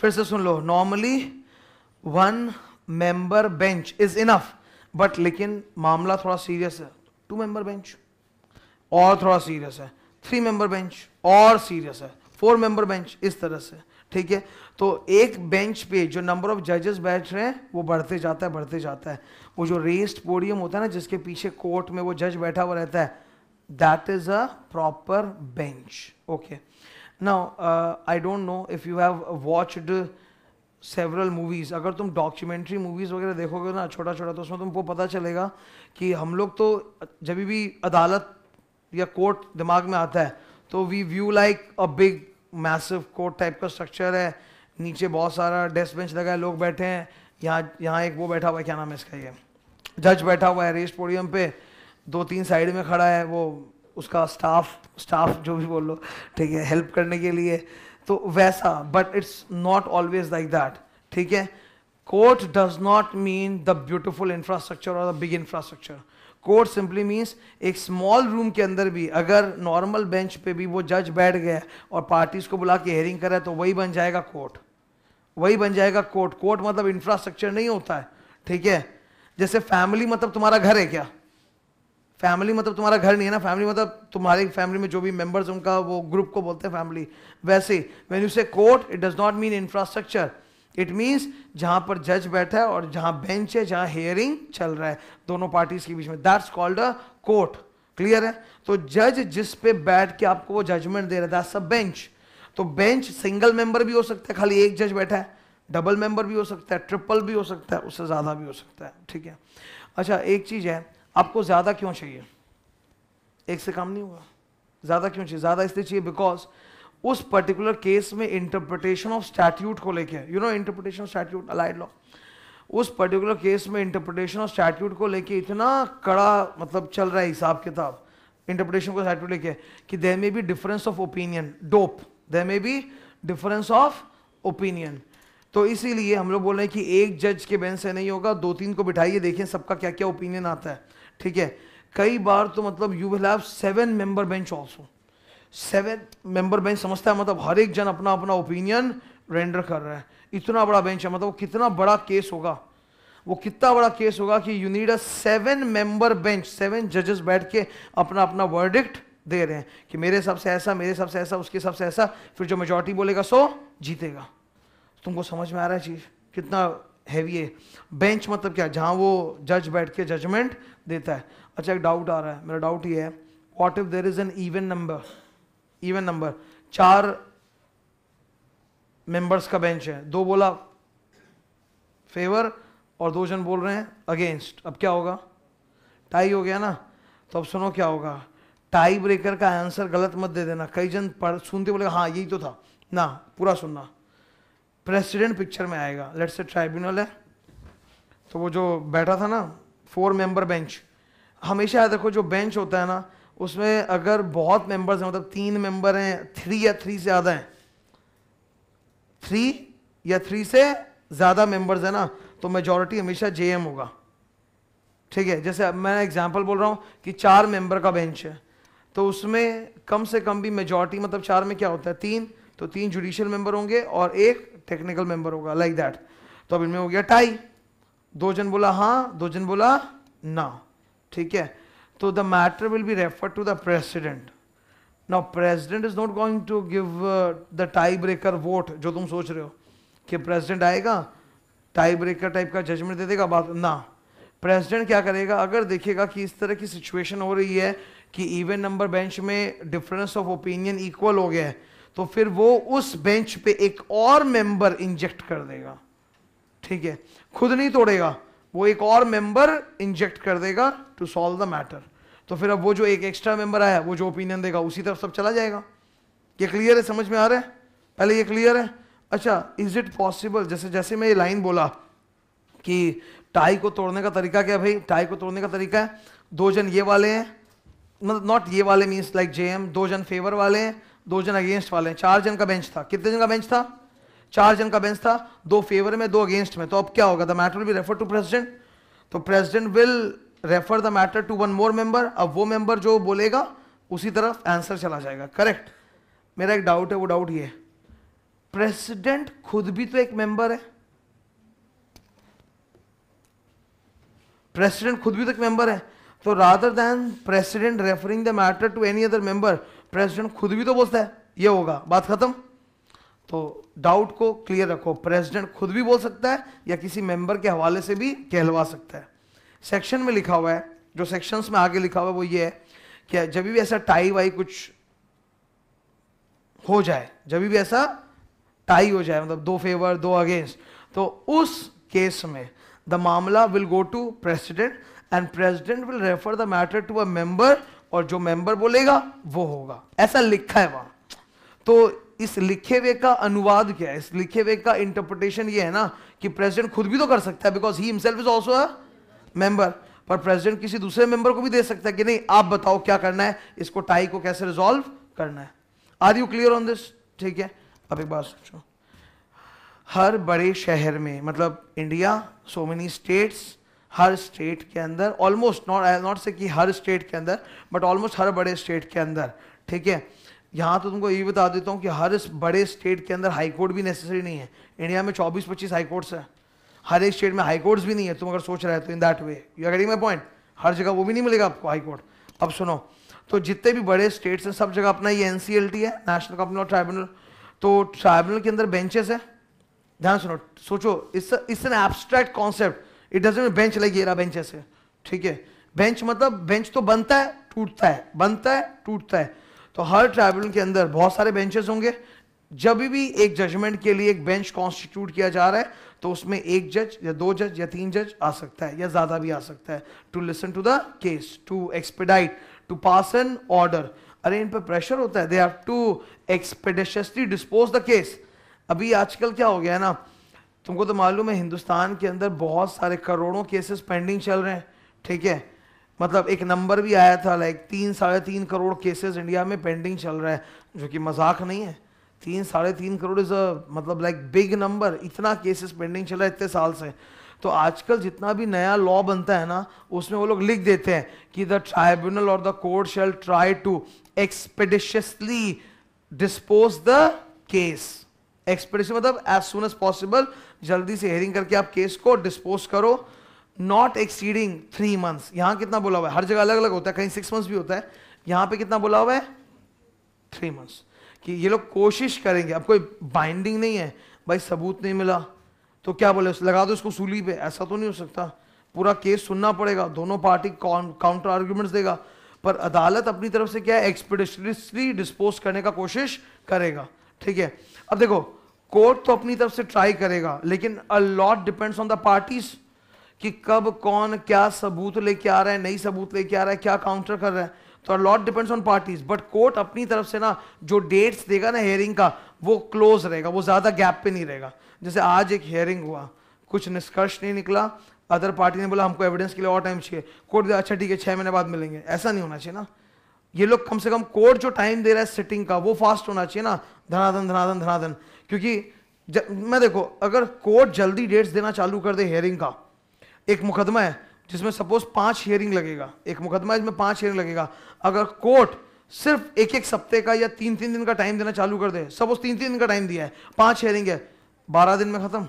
फिर से सुन लो normally one member bench is enough but लेकिन मामला थोड़ा सीरियस है टू मेंबर बेंच और थोड़ा सीरियस है थ्री मेंबर बेंच और सीरियस है फोर मेंबर बेंच इस तरह से ठीक है तो एक बेंच पे जो नंबर ऑफ जजेस बैठ रहे हैं वो बढ़ते जाता है बढ़ते जाता है वो जो रेस्ट पोडियम होता है ना जिसके पीछे कोर्ट में वो जज बैठा हुआ रहता है that is a proper bench okay now I don't know if you have watched several movies अगर तुम डॉक्यूमेंट्री मूवीज़ वगैरह देखोगे ना छोटा छोटा तो उसमें तुमको पता चलेगा कि हम लोग तो जब भी अदालत या कोर्ट दिमाग में आता है तो we view like a big massive court type का स्ट्रक्चर है नीचे बहुत सारा डेस्क बेंच लगा है लोग बैठे हैं यहाँ यहाँ एक वो बैठा हुआ है क्या नाम है इसका ये जज बैठा हुआ है रेस पोडियम पे दो तीन साइड में खड़ा है वो उसका स्टाफ स्टाफ जो भी बोल लो ठीक है हेल्प करने के लिए तो वैसा but it's not always like that ठीक है court does not mean the beautiful infrastructure और the big infrastructure court simply means एक स्मॉल रूम के अंदर भी अगर नॉर्मल बेंच पे भी वो जज बैठ गया और पार्टीज को बुला के हेयरिंग करा तो वही बन जाएगा कोर्ट वही बन जाएगा कोर्ट कोर्ट मतलब इंफ्रास्ट्रक्चर नहीं होता है ठीक है जैसे फैमिली मतलब तुम्हारा घर है क्या फैमिली मतलब तुम्हारा घर नहीं है ना फैमिली मतलब तुम्हारी फैमिली में जो भी मेंबर्स उनका वो ग्रुप को बोलते हैं फैमिली वैसे when you say court it does not mean infrastructure it means जहां पर जज बैठा है और जहां बेंच है जहां हेयरिंग चल रहा है दोनों पार्टीज के बीच में that's called a court clear है तो जज जिस पे बैठ के आपको वो जजमेंट दे रहा है दैट्स अ बेंच तो बेंच सिंगल मेंबर भी हो सकता है खाली एक जज बैठा है डबल मेंबर भी हो सकता है ट्रिपल भी हो सकता है उससे ज़्यादा भी हो सकता है ठीक है अच्छा एक चीज़ है आपको ज़्यादा क्यों चाहिए एक से काम नहीं होगा ज़्यादा क्यों चाहिए ज़्यादा इसलिए चाहिए बिकॉज उस पर्टिकुलर केस में इंटरप्रिटेशन ऑफ स्टैट्यूट को लेके you know interpretation of statute allied law उस पर्टिकुलर केस में इंटरप्रिटेशन ऑफ स्टैट्यूट को लेके इतना कड़ा मतलब चल रहा है हिसाब किताब इंटरप्रिटेशन को स्टैट्यूट लेके कि there may be difference of opinion डोप there may be difference of opinion तो इसीलिए हम लोग बोल रहे हैं कि एक जज के बेंच से नहीं होगा दो तीन को बिठाइए देखें सबका क्या क्या ओपिनियन आता है ठीक है कई बार तो मतलब you will have seven member bench also seven member bench समझता है मतलब हर एक जन अपना अपना ओपिनियन रेंडर कर रहा है इतना बड़ा बेंच है मतलब वो कितना बड़ा केस होगा वो कितना बड़ा केस होगा कि you need a seven member bench seven जजेस बैठ के अपना अपना वर्डिक्ट दे रहे हैं कि मेरे हिसाब से ऐसा मेरे हिसाब से ऐसा उसके हिसाब से ऐसा फिर जो मेजोरिटी बोलेगा सो जीतेगा तुमको समझ में आ रहा है चीज़ कितना हैवी है बेंच मतलब क्या जहाँ वो जज बैठ के जजमेंट देता है अच्छा एक डाउट आ रहा है मेरा डाउट ये है what if there is an even number even number चार मेंबर्स का बेंच है दो बोला फेवर और दो जन बोल रहे हैं अगेंस्ट अब क्या होगा टाई हो गया ना तो अब सुनो क्या होगा टाई ब्रेकर का आंसर गलत मत दे देना कई जन पढ़ सुनते बोले हाँ यही तो था ना पूरा सुनना प्रेसिडेंट पिक्चर में आएगा लेट से ट्राइब्यूनल है तो वो जो बैठा था ना फोर मेंबर बेंच हमेशा याद रखो जो बेंच होता है ना उसमें अगर बहुत मेंबर्स हैं मतलब तीन मेंबर हैं थ्री या थ्री से ज़्यादा हैं थ्री या थ्री से ज़्यादा मेंबर्स हैं ना तो मेजॉरिटी हमेशा एम होगा ठीक है जैसे मैं एग्जांपल बोल रहा हूँ कि चार मेंबर का बेंच है तो उसमें कम से कम भी मेजॉरिटी मतलब चार में क्या होता है तीन तो तीन जुडिशियल मेंबर होंगे और एक टेक्निकल मेंबर होगा लाइक दैट तो अब इनमें हो गया टाई दो जन बोला हाँ दो जन बोला ना ठीक है So the matter will be referred to the president. Now president is not going to give uh, the tie breaker vote जो तुम सोच रहे हो कि president आएगा tie breaker type का judgment दे देगा बात ना president क्या करेगा अगर देखेगा कि इस तरह की situation हो रही है कि even number bench में difference of opinion equal हो गया है तो फिर वो उस बेंच पे एक और मेंबर इंजेक्ट कर देगा ठीक है खुद नहीं तोड़ेगा वो एक और मेंबर इंजेक्ट कर देगा टू सॉल्व द मैटर तो फिर अब वो जो एक एक्स्ट्रा मेंबर आया वो जो ओपिनियन देगा उसी तरफ सब चला जाएगा ये क्लियर है समझ में आ रहा है पहले ये क्लियर है अच्छा इज इट पॉसिबल जैसे जैसे मैं ये लाइन बोला कि टाई को तोड़ने का तरीका क्या भाई टाई को तोड़ने का तरीका है दो जन ये वाले हैं मतलब नॉट ये वाले मीन्स लाइक जे दो जन फेवर वाले हैं दो जन अगेंस्ट वाले हैं चार जन का बेंच था कितने जन का बेंच था चार जन का बेंच था दो फेवर में दो अगेंस्ट में तो अब क्या होगा the matter will be refer to president तो president will refer the matter to one more member अब वो मेंबर जो बोलेगा उसी तरफ आंसर चला जाएगा करेक्ट मेरा एक डाउट है वो डाउट ये है प्रेसिडेंट खुद भी तो एक मेंबर है प्रेसिडेंट खुद भी तो एक मेंबर है तो rather than president referring the matter to any other member president खुद भी तो बोलता है ये होगा बात खत्म तो डाउट को क्लियर रखो प्रेसिडेंट खुद भी बोल सकता है या किसी मेंबर के हवाले से भी कहलवा सकता है सेक्शन में लिखा हुआ है जो सेक्शंस में आगे लिखा हुआ है वो ये है कि जब भी ऐसा टाई वाई कुछ हो जाए जब भी ऐसा टाई हो जाए मतलब दो फेवर दो अगेंस्ट तो उस केस में द मामला will go to president and president will refer the matter to a member और जो मेंबर बोलेगा वो होगा ऐसा लिखा है वहां तो इस लिखे हुए का अनुवाद क्या है इस लिखे हुए का इंटरप्रिटेशन ये है ना कि प्रेसिडेंट खुद भी तो कर सकता है because he himself is also member पर प्रेसिडेंट किसी दूसरे मेंबर को भी दे सकता है कि नहीं आप बताओ क्या करना है इसको टाई को कैसे रिजॉल्व करना है are you clear on this ठीक है अब एक बार सोचो हर बड़े शहर में मतलब इंडिया सो मेनी स्टेट्स हर स्टेट के अंदर ऑलमोस्ट नॉट आई नॉट से कि हर स्टेट के अंदर बट ऑलमोस्ट हर बड़े स्टेट के अंदर ठीक है यहाँ तो तुमको ये बता देता हूँ कि हर इस बड़े स्टेट के अंदर हाई कोर्ट भी नेसेसरी नहीं है इंडिया में 24-25 हाई कोर्ट्स है हर एक स्टेट में हाई कोर्ट्स भी नहीं है तुम अगर सोच रहे हो तो in that way you are my point हर जगह वो भी नहीं मिलेगा आपको हाई कोर्ट अब सुनो तो जितने भी बड़े स्टेट्स हैं सब जगह अपना ये एन है नेशनल कंपनी ऑफ ट्राइब्यूनल तो ट्राइब्यूनल के अंदर बेंचेस है ध्यान सुनो सोचो it's an abstract concept it does bench like ये रहा बेंचेस है ठीक है बेंच मतलब बेंच तो बनता है टूटता है बनता है टूटता है तो हर ट्राइब्यूनल के अंदर बहुत सारे बेंचेस होंगे जब भी एक जजमेंट के लिए एक बेंच कॉन्स्टिट्यूट किया जा रहा है तो उसमें एक जज या दो जज या तीन जज आ सकता है या ज्यादा भी आ सकता है to listen to the case to expedite to pass an order अरे इन पर प्रेशर होता है they have to expeditiously dispose the case अभी आजकल क्या हो गया है ना तुमको तो मालूम है हिंदुस्तान के अंदर बहुत सारे करोड़ों केसेस पेंडिंग चल रहे हैं ठीक है मतलब एक नंबर भी आया था लाइक तीन साढ़े तीन करोड़ केसेस इंडिया में पेंडिंग चल रहा है जो कि मजाक नहीं है तीन साढ़े तीन करोड़ इज़ मतलब लाइक बिग नंबर इतना केसेस पेंडिंग चल रहा है इतने साल से तो आजकल जितना भी नया लॉ बनता है ना उसमें वो लोग लिख देते हैं कि द ट्राइब्यूनल और the court shall try to expeditiously dispose the case expedition मतलब एज सुन एज पॉसिबल जल्दी से हेयरिंग करके आप केस को डिस्पोज करो नॉट एक्सीडिंग थ्री मंथ्स यहां कितना बोला हुआ है हर जगह अलग अलग होता है कहीं सिक्स मंथ्स भी होता है यहां पे कितना बोला हुआ है थ्री मंथ्स कि ये लोग कोशिश करेंगे अब कोई बाइंडिंग नहीं है भाई सबूत नहीं मिला तो क्या बोले लगा दो इसको सूली पे ऐसा तो नहीं हो सकता पूरा केस सुनना पड़ेगा दोनों पार्टी काउंटर आर्ग्यूमेंट्स देगा पर अदालत अपनी तरफ से क्या है एक्सपीडिशनली डिस्पोज करने का कोशिश करेगा ठीक है अब देखो कोर्ट तो अपनी तरफ से ट्राई करेगा लेकिन a lot depends on the parties कि कब कौन क्या सबूत लेके आ रहा है नई सबूत लेके आ रहा है क्या काउंटर कर रहा है तो lot depends on parties but court अपनी तरफ से ना जो डेट्स देगा ना हेयरिंग का वो क्लोज रहेगा वो ज़्यादा गैप पे नहीं रहेगा जैसे आज एक हेयरिंग हुआ कुछ निष्कर्ष नहीं निकला अदर पार्टी ने बोला हमको एविडेंस के लिए और टाइम चाहिए कोर्ट अच्छा ठीक है छह महीने बाद मिलेंगे ऐसा नहीं होना चाहिए ना ये लोग कम से कम कोर्ट जो टाइम दे रहा है सिटिंग का वो फास्ट होना चाहिए ना धनाधन धनाधन धनाधन क्योंकि मैं देखो अगर कोर्ट जल्दी डेट्स देना चालू कर दे हेयरिंग का एक मुकदमा है जिसमें सपोज पांच हियरिंग लगेगा एक मुकदमा है इसमें पांच हियरिंग लगेगा अगर कोर्ट सिर्फ एक एक सप्ते का या तीन तीन दिन का टाइम देना चालू कर दे सपोज तीन तीन दिन का टाइम दिया है पांच हियरिंग है बारह दिन में खत्म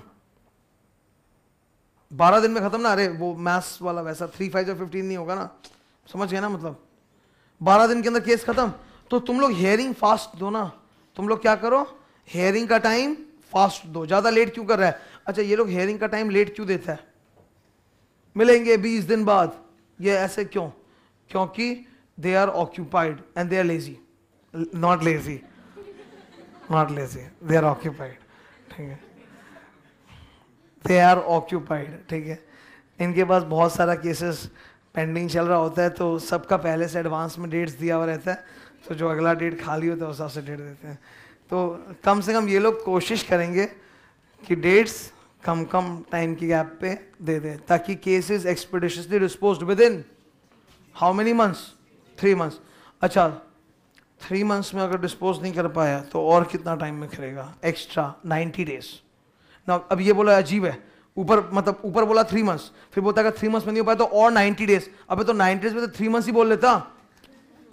बारह दिन में खत्म ना अरे वो मैथ्स वाला वैसा थ्री फाइव या फिफ्टीन नहीं होगा ना समझ गए ना मतलब बारह दिन के अंदर केस खत्म तो तुम लोग हेयरिंग फास्ट दो ना तुम लोग क्या करो हेयरिंग का टाइम फास्ट दो ज़्यादा लेट क्यों कर रहा है अच्छा ये लोग हेयरिंग का टाइम लेट क्यों देता है मिलेंगे बीस दिन बाद ये ऐसे क्यों क्योंकि they are occupied and they are lazy not lazy not lazy they are occupied ठीक है दे आर ऑक्यूपाइड ठीक है इनके पास बहुत सारा केसेस पेंडिंग चल रहा होता है तो सबका पहले से एडवांस में डेट्स दिया हुआ रहता है तो जो अगला डेट खाली होता है उस हिसाब से डेट देते हैं तो कम से कम ये लोग कोशिश करेंगे कि डेट्स कम कम टाइम की गैप पे दे दें ताकि cases expeditiously dispose within how many months three months अच्छा थ्री मंथ्स में अगर डिस्पोज नहीं कर पाया तो और कितना टाइम में करेगा एक्स्ट्रा नाइन्टी डेज ना अब ये बोला अजीब है ऊपर मतलब ऊपर बोला थ्री मंथ्स फिर बोलता अगर थ्री मंथ्स में नहीं हो पाया तो और नाइन्टी डेज अबे तो नाइन्टी डेज में तो थ्री मंथ्स ही बोल लेता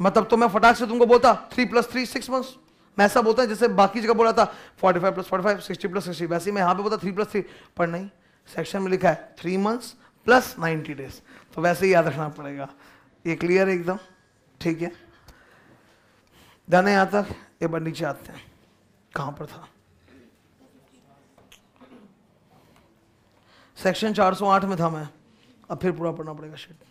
मतलब तो मैं फटाक से तुमको बोलता three plus three six months मैं ऐसा बोलता हूँ जैसे बाकी जगह बोला था 45 plus forty five sixty plus sixty वैसे मैं यहाँ पे बोलता थ्री प्लस थ्री पर नहीं सेक्शन में लिखा है three months plus ninety days तो वैसे ही याद रखना पड़ेगा ये क्लियर है एकदम ठीक है जाने यहाँ तक एक बार नीचे आते हैं कहाँ पर था सेक्शन 408 में था मैं अब फिर पूरा पढ़ना पड़ेगा शेट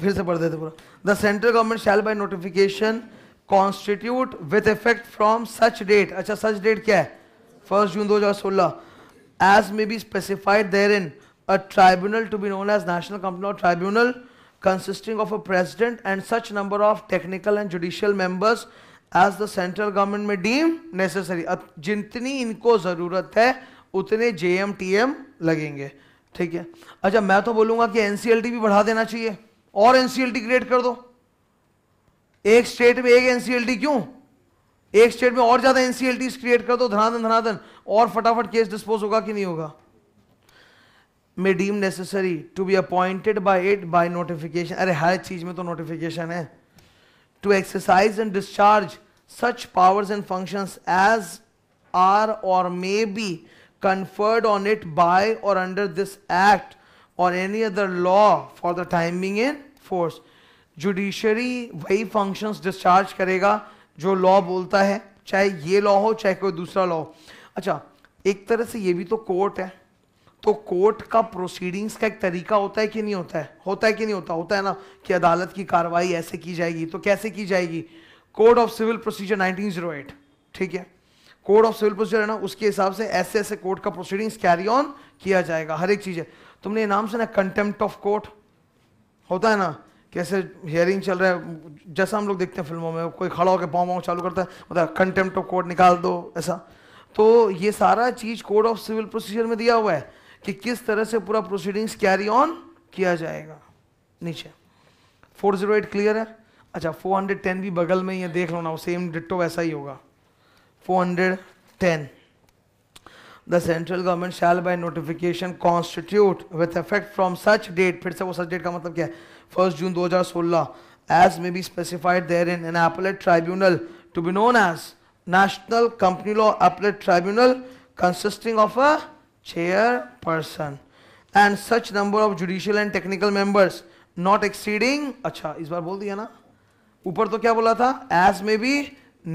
फिर से पढ़ देते पूरा the central government shall by notification constitute with effect from such date अच्छा सच डेट क्या है फर्स्ट जून दो हजार सोलह as may be specified there in a tribunal to be known as national company और tribunal consisting of a president and such number of technical and judicial members as the central government may deem necessary जितनी इनको जरूरत है उतने जे एम टी एम लगेंगे ठीक है अच्छा मैं तो बोलूंगा कि एनसीएलटी भी बढ़ा देना चाहिए और एनसीएलटी क्रिएट कर दो एक स्टेट में एक एनसीएलटी क्यों एक स्टेट में और ज्यादा एनसीएलटी क्रिएट कर दो धनाधन धनाधन और फटाफट केस डिस्पोज होगा कि नहीं होगा may deem necessary to be appointed by it by notification अरे हर चीज में तो नोटिफिकेशन है to exercise and discharge such powers and function as are or may be conferred on it by or under this act or any other law for the timing in force judiciary वही फंक्शंस डिस्चार्ज करेगा जो लॉ बोलता है चाहे ये लॉ हो चाहे कोई दूसरा लॉ हो अच्छा एक तरह से ये भी तो कोर्ट है तो कोर्ट का प्रोसीडिंग्स का एक तरीका होता है कि नहीं होता है होता है कि नहीं होता होता है ना कि अदालत की कार्रवाई ऐसे की जाएगी तो कैसे की जाएगी कोड ऑफ सिविल प्रोसीजर 1908 ठीक है कोड ऑफ सिविल प्रोसीजर है ना उसके हिसाब से ऐसे ऐसे कोर्ट का प्रोसीडिंग्स कैरी ऑन किया जाएगा हर एक चीज़ है तुमने नाम सुना कंटेम्प्ट ऑफ कोर्ट होता है ना कैसे हियरिंग चल रहा है जैसा हम लोग देखते हैं फिल्मों में कोई खड़ा होकर पाँव पाँव चालू करता है होता कंटेम्प्ट ऑफ कोर्ट निकाल दो ऐसा तो ये सारा चीज़ कोड ऑफ सिविल प्रोसीजर में दिया हुआ है कि किस तरह से पूरा प्रोसीडिंग्स कैरी ऑन किया जाएगा नीचे 408 क्लियर है अच्छा 410 भी बगल में ये देख लो ना सेम डिट्टो वैसा ही होगा 410 the central government shall by notification constitute with effect from such date फिर से वो सच डेट का मतलब क्या है 1st June 2016 as may be specified therein an appellate tribunal to be known as National Company Law Appellate Tribunal consisting of a chairperson and such number of judicial and technical members not exceeding अच्छा इस बार बोल दिया ना ऊपर तो क्या बोला था as may be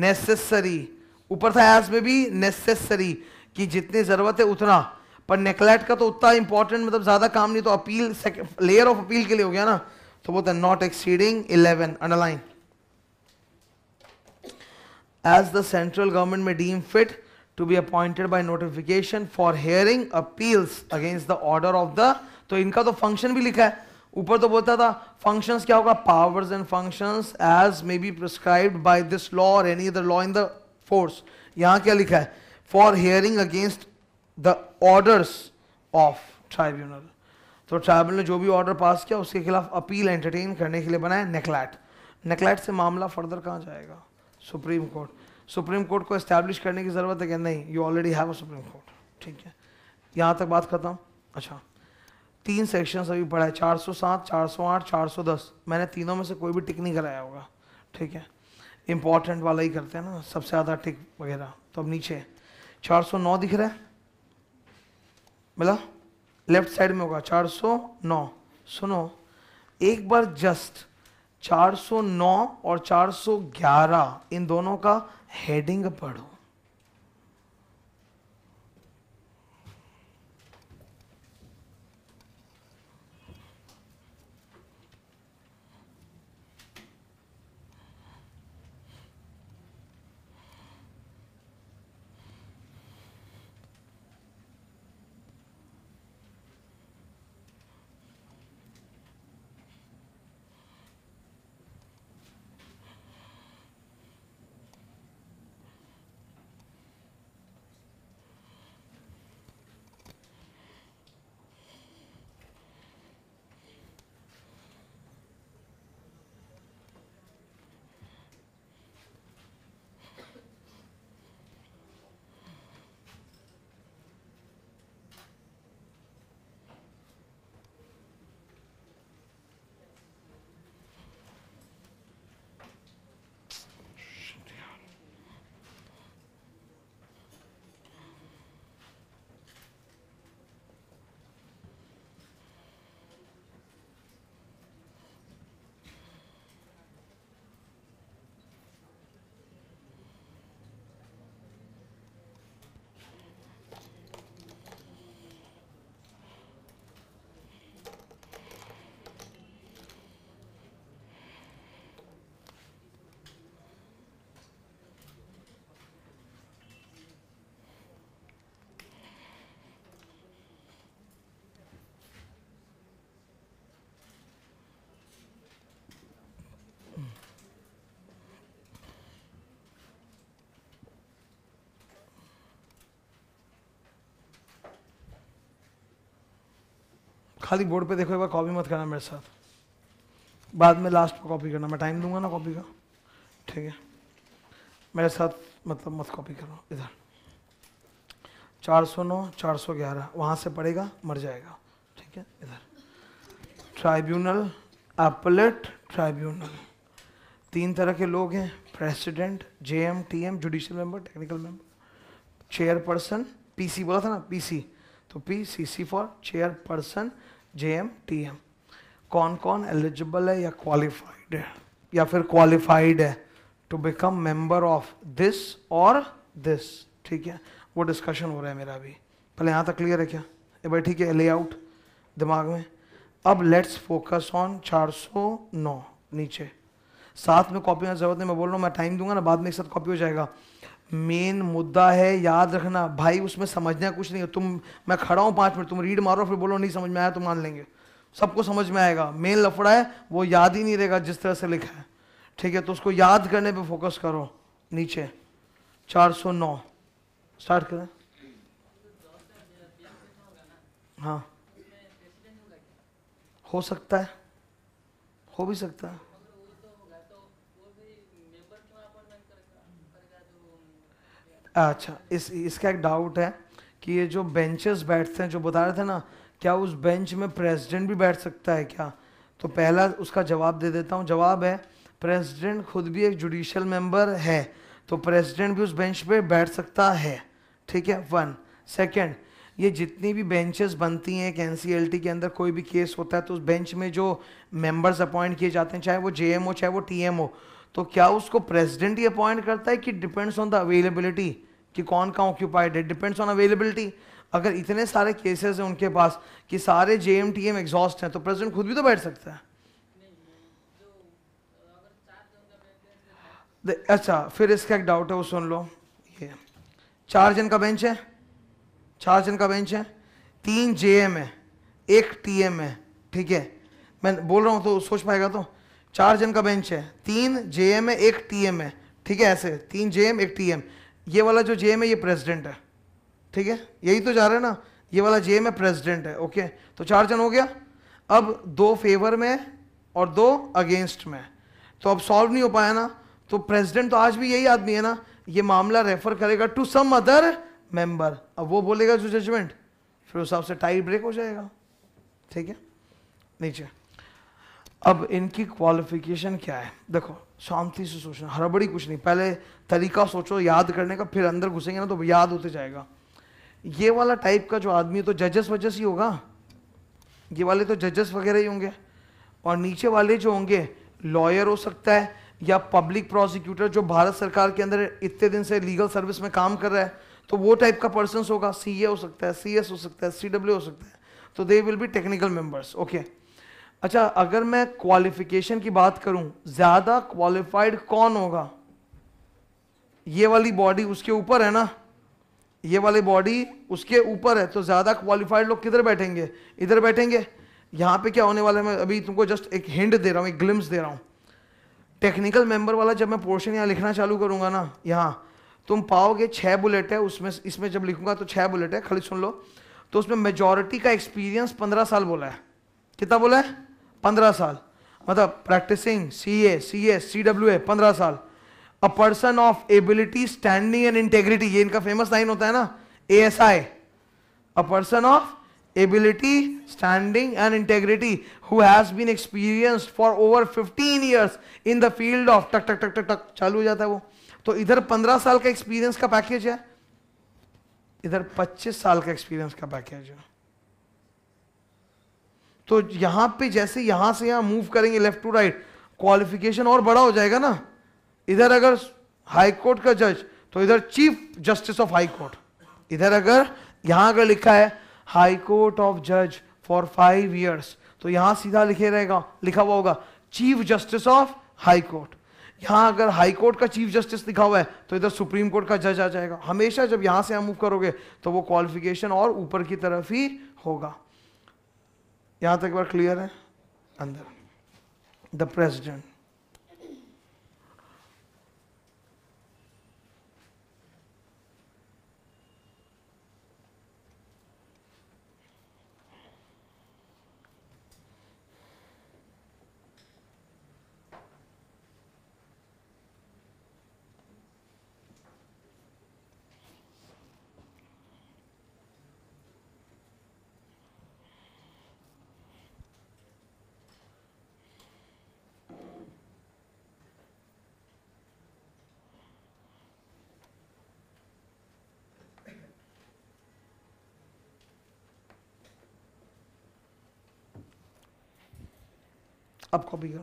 necessary ऊपर था as may be necessary कि जितनी ज़रूरत है उतना पर नेकलेट का तो उतना इंपॉर्टेंट मतलब ज़्यादा काम नहीं तो अपील लेयर ऑफ अपील के लिए हो गया ना So both are not exceeding 11. Underline. As the central government may deem fit to be appointed by notification for hearing appeals against the order of the तो इनका तो फंक्शन भी लिखा है ऊपर तो बोलता था फंक्शंस क्या होगा powers and functions as may be prescribed by this law or any other law in the force यहाँ क्या लिखा है for hearing against the orders of tribunal तो ट्राइबल ने जो भी ऑर्डर पास किया उसके खिलाफ अपील एंटरटेन करने के लिए बनाया नेकलैट नेकलैट से मामला फर्दर कहाँ जाएगा सुप्रीम कोर्ट सुप्रीम कोर्ट को इस्टेब्लिश करने की ज़रूरत है कि नहीं you already have a supreme court ठीक है यहाँ तक बात खत्म अच्छा तीन सेक्शन अभी पढ़ा है चार सौ सात चार सौ आठ चार सौ दस मैंने तीनों में से कोई भी टिक नहीं कराया होगा ठीक है इंपॉर्टेंट वाला ही करते हैं ना सबसे ज़्यादा टिक वगैरह तो अब नीचे चार सौ नौ दिख रहा है मिला लेफ्ट साइड में होगा 409 सुनो एक बार जस्ट 409 और 411 इन दोनों का हेडिंग पढ़ो खाली बोर्ड पे देखो एक बार कॉपी मत करना मेरे साथ बाद में लास्ट पर कॉपी करना मैं टाइम दूंगा ना कॉपी का ठीक है मेरे साथ मतलब मत कॉपी करो इधर चार सौ नौ चार सौ ग्यारह वहाँ से पड़ेगा मर जाएगा ठीक है इधर ट्राइब्यूनल एपलेट ट्राइब्यूनल तीन तरह के लोग हैं president JM TM judicial member technical member chair person PC बोला था ना पीसी तो P C C for chair person J M T M कौन कौन एलिजिबल है या क्वालिफाइड है या फिर क्वालिफाइड है to become member of this और दिस ठीक है वो डिस्कशन हो रहा है मेरा अभी पहले यहाँ तक क्लियर है क्या ये भाई ठीक है ले आउट दिमाग में अब लेट्स फोकस ऑन 409 नीचे साथ में कॉपी जरूरत नहीं मैं बोल रहा हूँ मैं टाइम दूंगा ना बाद में एक साथ कॉपी हो जाएगा मेन मुद्दा है याद रखना भाई उसमें समझना कुछ नहीं है तुम मैं खड़ा हूँ पाँच मिनट तुम रीड मारो फिर बोलो नहीं समझ में आया तो मान लेंगे सबको समझ में आएगा मेन लफड़ा है वो याद ही नहीं रहेगा जिस तरह से लिखा है ठीक है तो उसको याद करने पे फोकस करो नीचे 409 स्टार्ट करें हाँ हो सकता है हो भी सकता है अच्छा इस इसका एक डाउट है कि ये जो बेंचेस बैठते हैं जो बता रहे थे ना क्या उस बेंच में प्रेसिडेंट भी बैठ सकता है क्या तो पहला उसका जवाब दे देता हूँ जवाब है प्रेसिडेंट खुद भी एक जुडिशल मेंबर है तो प्रेसिडेंट भी उस बेंच पे बैठ सकता है ठीक है वन सेकंड ये जितनी भी बेंचेस बनती हैं एक एन के अंदर कोई भी केस होता है तो उस बेंच में जो मेंबर्स अपॉइंट किए जाते हैं चाहे वो जे चाहे वो टी तो क्या उसको प्रेसिडेंट ही अपॉइंट करता है कि डिपेंड्स ऑन द अवेलेबिलिटी कि कौन का ऑक्यूपाइड है डिपेंड्स ऑन अवेलेबिलिटी अगर इतने सारे केसेस हैं उनके पास कि सारे J M T M exhaust हैं तो प्रेसिडेंट खुद भी तो बैठ सकता है अच्छा फिर इसका एक डाउट है वो सुन लो ये चार जन का बेंच है चार जन का बेंच है तीन जे एम है एक टी एम है ठीक है मैं बोल रहा हूँ तो सोच पाएगा तो चार जन का बेंच है तीन जे एम है एक टी एम है ठीक है ऐसे तीन जे एम एक टी एम ये वाला जो जेम है ये प्रेसिडेंट है ठीक है यही तो जा रहे हैं ना ये वाला जेम है प्रेसिडेंट है ओके तो चार जन हो गया अब दो फेवर में और दो अगेंस्ट में तो अब सॉल्व नहीं हो पाया ना तो प्रेसिडेंट तो आज भी यही आदमी है ना ये मामला रेफर करेगा टू सम अदर मेंबर अब वो बोलेगा जो जजमेंट फिर उस हिसाब से टाई ब्रेक हो जाएगा ठीक है नीचे अब इनकी क्वालिफिकेशन क्या है देखो शांति से सोचना हड़बड़ी कुछ नहीं पहले तरीका सोचो याद करने का फिर अंदर घुसेंगे ना तो याद होते जाएगा ये वाला टाइप का जो आदमी है तो जजेस वजस ही होगा ये वाले तो जजेस वगैरह ही होंगे और नीचे वाले जो होंगे लॉयर हो सकता है या पब्लिक प्रोसिक्यूटर जो भारत सरकार के अंदर इतने दिन से लीगल सर्विस में काम कर रहा है तो वो टाइप का पर्सन होगा सी हो सकता है सी हो सकता है सी हो सकता है तो they will be technical members okay अच्छा अगर मैं क्वालिफिकेशन की बात करूं ज्यादा क्वालिफाइड कौन होगा ये वाली बॉडी उसके ऊपर है ना ये वाली बॉडी उसके ऊपर है तो ज़्यादा क्वालिफाइड लोग किधर बैठेंगे इधर बैठेंगे यहाँ पे क्या होने वाला है मैं अभी तुमको जस्ट एक हिंड दे रहा हूँ एक ग्लिम्स दे रहा हूँ टेक्निकल मेंबर वाला जब मैं पोर्शन यहाँ लिखना चालू करूंगा ना यहाँ तुम पाओगे छः बुलेट है उसमें इसमें जब लिखूंगा तो छः बुलेट है खाली सुन लो तो उसमें मेजोरिटी का एक्सपीरियंस पंद्रह साल बोला है कितना बोला है पंद्रह साल मतलब practising C A C S C W A पंद्रह साल a person of ability standing and integrity ये इनका फेमस लाइन होता है ना A S I a person of ability standing and integrity who has been experienced for over fifteen years in the field of टक टक टक टक टक चालू हो जाता है वो तो इधर पंद्रह साल का एक्सपीरियंस का पैकेज है इधर पच्चीस साल का एक्सपीरियंस का पैकेज है तो यहां पे जैसे यहां से यहां मूव करेंगे लेफ्ट टू राइट क्वालिफिकेशन और बड़ा हो जाएगा ना इधर अगर हाई कोर्ट का जज तो इधर chief justice of high court इधर अगर यहां अगर लिखा है हाई कोर्ट ऑफ जज फॉर फाइव इयर्स तो यहां सीधा लिखे रहेगा लिखा हुआ होगा chief justice of high court यहां अगर हाई कोर्ट का चीफ जस्टिस लिखा हुआ है तो इधर सुप्रीम कोर्ट का जज आ जाएगा हमेशा जब यहां से हम मूव करोगे तो वो क्वालिफिकेशन और ऊपर की तरफ ही होगा यहाँ तक बार क्लियर है अंदर द प्रेसिडेंट आपको भी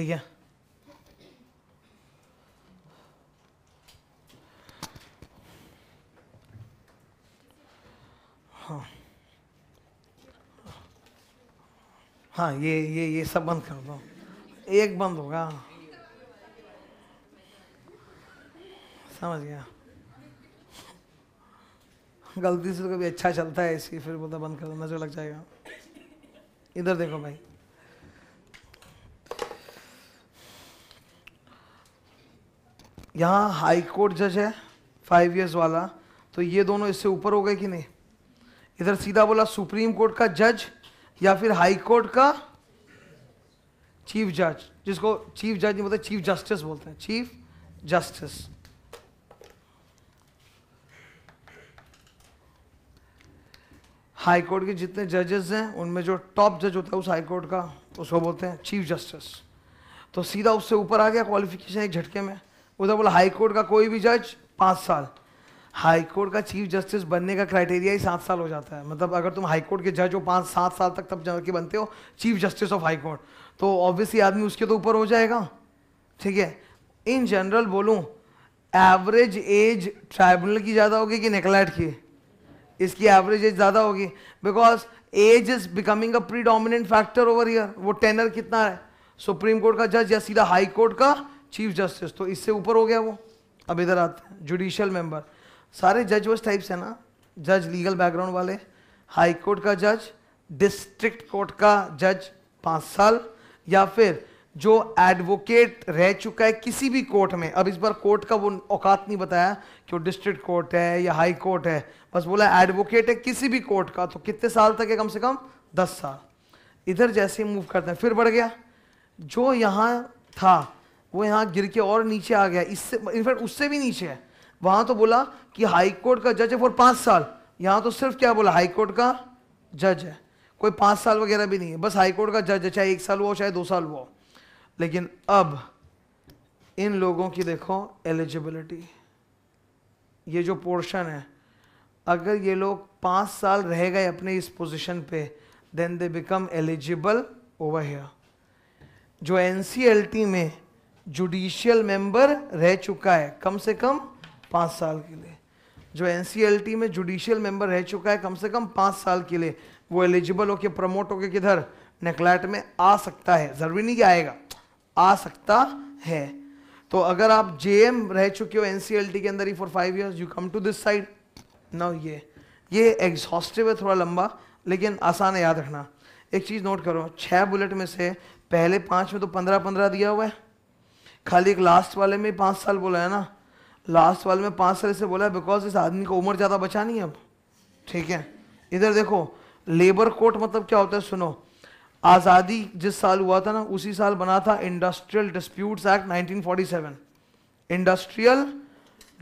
ठीक है हाँ हाँ ये ये ये सब बंद कर दो एक बंद होगा समझ गया गलती से तो कभी अच्छा चलता है इसकी फिर बोलता बंद कर दो नजर लग जाएगा इधर देखो भाई यहाँ हाई कोर्ट जज है फाइव इयर्स वाला तो ये दोनों इससे ऊपर हो गए कि नहीं इधर सीधा बोला सुप्रीम कोर्ट का जज या फिर हाई कोर्ट का चीफ जज जिसको चीफ जज नहीं बोलते चीफ जस्टिस बोलते हैं चीफ जस्टिस हाई कोर्ट के जितने जजेस हैं उनमें जो टॉप जज होता है उस हाई कोर्ट का उसको बोलते हैं चीफ जस्टिस तो सीधा उससे ऊपर आ गया क्वालिफिकेशन एक झटके में उधर बोला हाईकोर्ट का कोई भी जज पाँच साल हाईकोर्ट का चीफ जस्टिस बनने का क्राइटेरिया ही सात साल हो जाता है मतलब अगर तुम हाईकोर्ट के जज हो पाँच सात साल तक तब जाके बनते हो चीफ जस्टिस ऑफ हाईकोर्ट तो ऑब्वियसली आदमी उसके तो ऊपर हो जाएगा ठीक है इन जनरल बोलूँ एवरेज एज ट्राइब्यूनल की ज़्यादा होगी कि नेकलैट की इसकी एवरेज एज ज़्यादा होगी because age is becoming a pre factor over year वो टेनर कितना है सुप्रीम कोर्ट का जज या सीधा हाई कोर्ट का चीफ जस्टिस तो इससे ऊपर हो गया वो अब इधर आते हैं जुडिशल मेंबर सारे जज वज टाइप्स हैं ना जज लीगल बैकग्राउंड वाले हाई कोर्ट का जज डिस्ट्रिक्ट कोर्ट का जज पाँच साल या फिर जो एडवोकेट रह चुका है किसी भी कोर्ट में अब इस बार कोर्ट का वो औकात नहीं बताया कि वो डिस्ट्रिक्ट कोर्ट है या हाई कोर्ट है बस बोला एडवोकेट है किसी भी कोर्ट का तो कितने साल तक है कम से कम दस साल इधर जैसे मूव करते हैं फिर बढ़ गया जो यहाँ था वो यहाँ गिर के और नीचे आ गया इससे इनफैक्ट उससे भी नीचे है वहां तो बोला कि हाई कोर्ट का जज है फॉर पांच साल यहाँ तो सिर्फ क्या बोला हाई कोर्ट का जज है कोई पांच साल वगैरह भी नहीं है बस हाई कोर्ट का जज है चाहे एक साल हुआ चाहे दो साल हुआ लेकिन अब इन लोगों की देखो एलिजिबिलिटी ये जो पोर्शन है अगर ये लोग पांच साल रह गए अपने इस पोजिशन पे then they become eligible over here जो एनसीएलटी में जुडिशियल मेंबर रह चुका है कम से कम पाँच साल के लिए जो एन में जुडिशियल मेंबर रह चुका है कम से कम पाँच साल के लिए वो एलिजिबल होके प्रमोट होके किधर नेकलैट में आ सकता है जरूरी नहीं कि आएगा आ सकता है तो अगर आप जे रह चुके हो एन के अंदर ही for five years you come to this side ना ये ये एग्जॉस्टिव है थोड़ा लंबा लेकिन आसान है याद रखना एक चीज़ नोट करो छः बुलेट में से पहले पाँच में तो पंद्रह पंद्रह दिया हुआ है खाली एक लास्ट वाले में पाँच साल बोला है ना लास्ट वाले में पाँच साल इसे बोला है बिकॉज इस आदमी को उम्र ज़्यादा बचा नहीं है अब ठीक है इधर देखो लेबर कोर्ट मतलब क्या होता है सुनो आज़ादी जिस साल हुआ था ना उसी साल बना था industrial disputes act 1947 industrial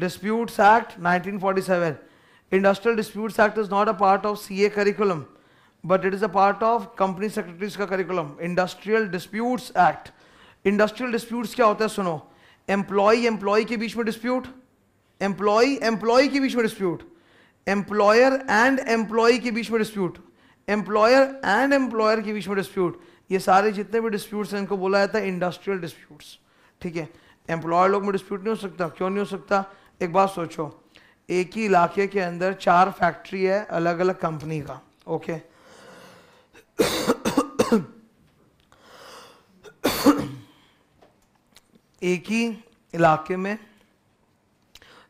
disputes act 1947 industrial disputes act is not a part of CA curriculum but it is a part of company secretaries का curriculum industrial disputes act industrial disputes क्या होता है सुनो एम्प्लॉय एम्प्लॉय के बीच में डिस्प्यूट एम्प्लॉय एम्प्लॉय के बीच में डिस्प्यूट एम्प्लॉयर एंड एम्प्लॉय के बीच में डिस्प्यूट एम्प्लॉयर एंड एम्प्लॉयर के बीच में डिस्प्यूट ये सारे जितने भी डिस्प्यूट्स हैं इनको बोला जाता है इंडस्ट्रियल डिस्प्यूट्स ठीक है एम्प्लॉयर लोग में डिस्प्यूट नहीं हो सकता क्यों नहीं हो सकता एक बात सोचो एक ही इलाके के अंदर चार फैक्ट्री है अलग अलग कंपनी का ओके okay. एक ही इलाके में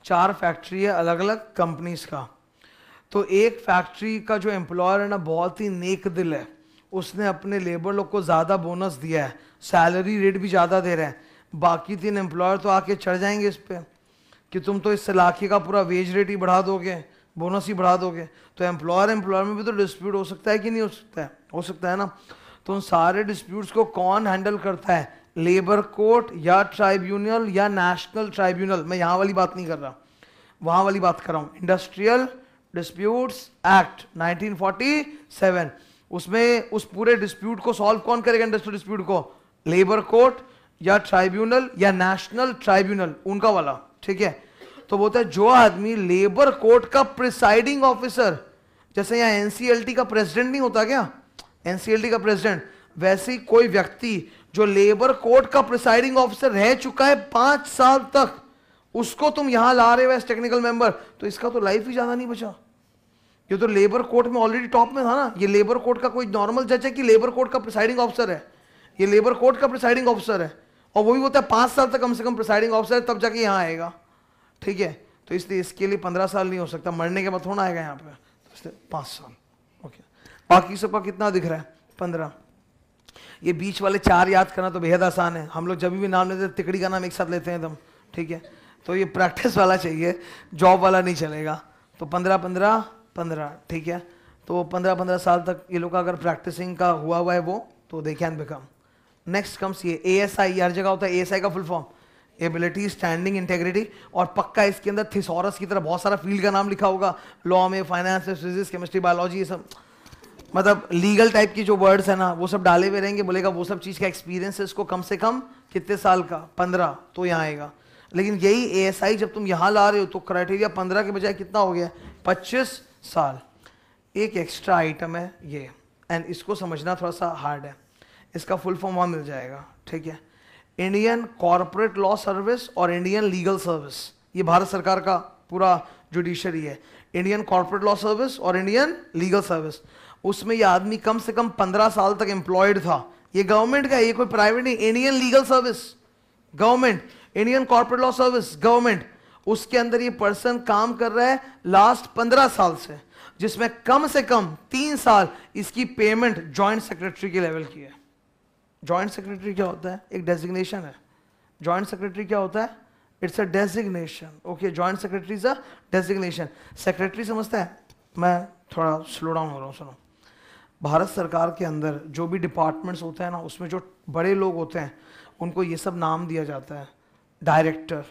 चार फैक्ट्री है अलग अलग कंपनीज का तो एक फैक्ट्री का जो एम्प्लॉयर है ना बहुत ही नेक दिल है उसने अपने लेबर लोग को ज़्यादा बोनस दिया है सैलरी रेट भी ज़्यादा दे रहे हैं बाकी तीन एम्प्लॉयर तो आके चढ़ जाएंगे इस पर कि तुम तो इस इलाके का पूरा वेज रेट ही बढ़ा दोगे बोनस ही बढ़ा दोगे तो एम्प्लॉयर एम्प्लॉयर में भी तो डिस्प्यूट हो सकता है कि नहीं हो सकता है हो सकता है ना तो उन सारे डिस्प्यूट्स को कौन हैंडल करता है लेबर कोर्ट या ट्राइब्यूनल या नेशनल ट्राइब्यूनल मैं यहाँ वाली बात नहीं कर रहा वहाँ वाली बात कर रहा हूँ इंडस्ट्रियल डिस्प्यूट्स एक्ट 1947 उसमें उस पूरे डिस्प्यूट को सॉल्व कौन करेगा इंडस्ट्रियल डिस्प्यूट को लेबर कोर्ट या ट्राइब्यूनल या नेशनल ट्राइब्यूनल उनका वाला ठीक है तो बोलता है जो आदमी लेबर कोर्ट का प्रिसाइडिंग ऑफिसर जैसे यहाँ एनसीएलटी का प्रेसिडेंट नहीं होता क्या एनसीएलटी का प्रेसिडेंट वैसे कोई व्यक्ति जो लेबर कोर्ट का प्रिसाइडिंग ऑफिसर रह चुका है पांच साल तक उसको तुम यहां ला रहे हो एस टेक्निकल मेंबर तो इसका तो लाइफ ही ज्यादा नहीं बचा ये तो लेबर कोर्ट में ऑलरेडी टॉप में था ना ये लेबर कोर्ट का कोई नॉर्मल जज है कि लेबर कोर्ट का प्रिसाइडिंग ऑफिसर है ये लेबर कोर्ट का प्रिसाइडिंग ऑफिसर है और वो भी होता है पांच साल तक कम से कम प्रिसाइडिंग ऑफिसर है तब जाके यहाँ आएगा ठीक है तो इसलिए इसके लिए पंद्रह साल नहीं हो सकता मरने के बाद थोड़ा आएगा यहाँ पे तो पांच साल ओके बाकी सबका कितना दिख रहा है पंद्रह ये बीच वाले चार याद करना तो बेहद आसान है हम लोग जब भी नाम लेते तिकड़ी का नाम एक साथ लेते हैं एकदम ठीक है तो ये प्रैक्टिस वाला चाहिए जॉब वाला नहीं चलेगा तो पंद्रह पंद्रह पंद्रह ठीक है तो पंद्रह पंद्रह साल तक ये लोग का अगर प्रैक्टिसिंग का हुआ हुआ है वो तो they can become next comes ये ए एस आई हर जगह होता है ए एस आई का full form ability standing integrity और पक्का इसके अंदर थिसोरस की तरह बहुत सारा फील्ड का नाम लिखा होगा लॉ में फाइनेंस में फिजिक्स केमिस्ट्री बायोलॉजी ये सब मतलब लीगल टाइप की जो वर्ड्स है ना वो सब डाले हुए रहेंगे बोलेगा वो सब चीज़ का एक्सपीरियंस है इसको कम से कम कितने साल का पंद्रह तो यहाँ आएगा लेकिन यही ए जब तुम यहाँ ला रहे हो तो क्राइटेरिया पंद्रह के बजाय कितना हो गया पच्चीस साल एक एक्स्ट्रा आइटम है ये एंड इसको समझना थोड़ा सा हार्ड है इसका फुल फॉर्म वहाँ मिल जाएगा ठीक है इंडियन कॉरपोरेट लॉ सर्विस और इंडियन लीगल सर्विस ये भारत सरकार का पूरा जुडिशरी है इंडियन कॉरपोरेट लॉ सर्विस और इंडियन लीगल सर्विस उसमें ये आदमी कम से कम पंद्रह साल तक एम्प्लॉयड था ये गवर्नमेंट का ये कोई प्राइवेट नहीं Indian legal service government Indian corporate law service government उसके अंदर ये पर्सन काम कर रहा है लास्ट पंद्रह साल से जिसमें कम से कम तीन साल इसकी पेमेंट जॉइंट सेक्रेटरी के लेवल की है जॉइंट सेक्रेटरी क्या होता है एक डेजिग्नेशन है जॉइंट सेक्रेटरी क्या होता है it's a designation okay joint secretary is a designation secretary समझता है मैं थोड़ा स्लो डाउन हो रहा हूँ सुनो भारत सरकार के अंदर जो भी डिपार्टमेंट्स होते हैं ना उसमें जो बड़े लोग होते हैं उनको ये सब नाम दिया जाता है डायरेक्टर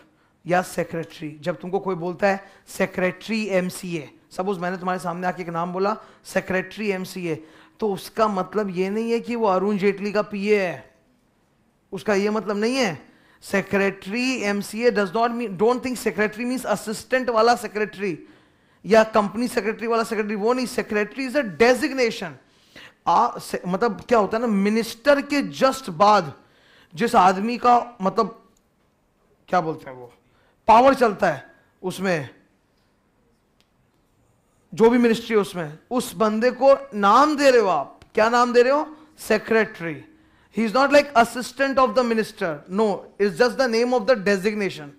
या सेक्रेटरी जब तुमको कोई बोलता है secretary M C A suppose मैंने तुम्हारे सामने आके एक नाम बोला सेक्रेटरी एम सी ए तो उसका मतलब ये नहीं है कि वो अरुण जेटली का पीए है उसका ये मतलब नहीं है secretary M C A does not mean don't think secretary means assistant वाला सेक्रेटरी या कंपनी सेक्रेटरी वाला सेक्रेटरी वो नहीं सेक्रेटरी इज अ डेजिग्नेशन आ, से, मतलब क्या होता है ना मिनिस्टर के जस्ट बाद जिस आदमी का मतलब क्या बोलते हैं वो पावर चलता है उसमें जो भी मिनिस्ट्री है उसमें उस बंदे को नाम दे रहे हो आप क्या नाम दे रहे हो secretary he is not like assistant of the minister no is just the name of the designation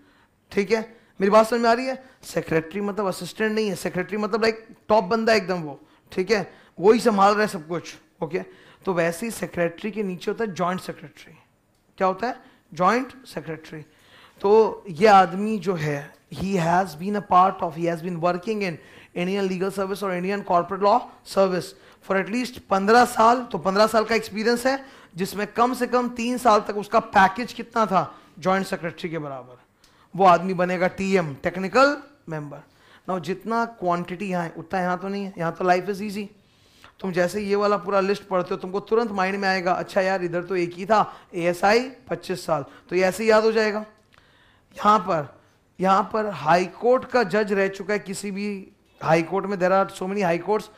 ठीक है मेरी बात समझ में आ रही है सेक्रेटरी मतलब असिस्टेंट नहीं है सेक्रेटरी मतलब लाइक टॉप बंदा एकदम वो ठीक है वो ही संभाल रहा है सब कुछ ओके तो वैसे ही सेक्रेटरी के नीचे होता है जॉइंट सेक्रेटरी क्या होता है जॉइंट सेक्रेटरी तो ये आदमी जो है he has been a part of he has been working in Indian legal service और Indian corporate law service for at least पंद्रह साल तो पंद्रह साल का एक्सपीरियंस है जिसमें कम से कम तीन साल तक उसका पैकेज कितना था जॉइंट सेक्रेटरी के बराबर वो आदमी बनेगा टीएम टेक्निकल मेंबर ना जितना क्वांटिटी यहाँ है उतना यहाँ तो नहीं है यहाँ तो लाइफ इज ईजी तुम जैसे ये वाला पूरा लिस्ट पढ़ते हो तुमको तुरंत माइंड में आएगा अच्छा यार इधर तो एक ही था ए एस आई पच्चीस साल तो ये ऐसे याद हो जाएगा यहाँ पर यहाँ पर हाई कोर्ट का जज रह चुका है किसी भी हाई कोर्ट में there are so many high courts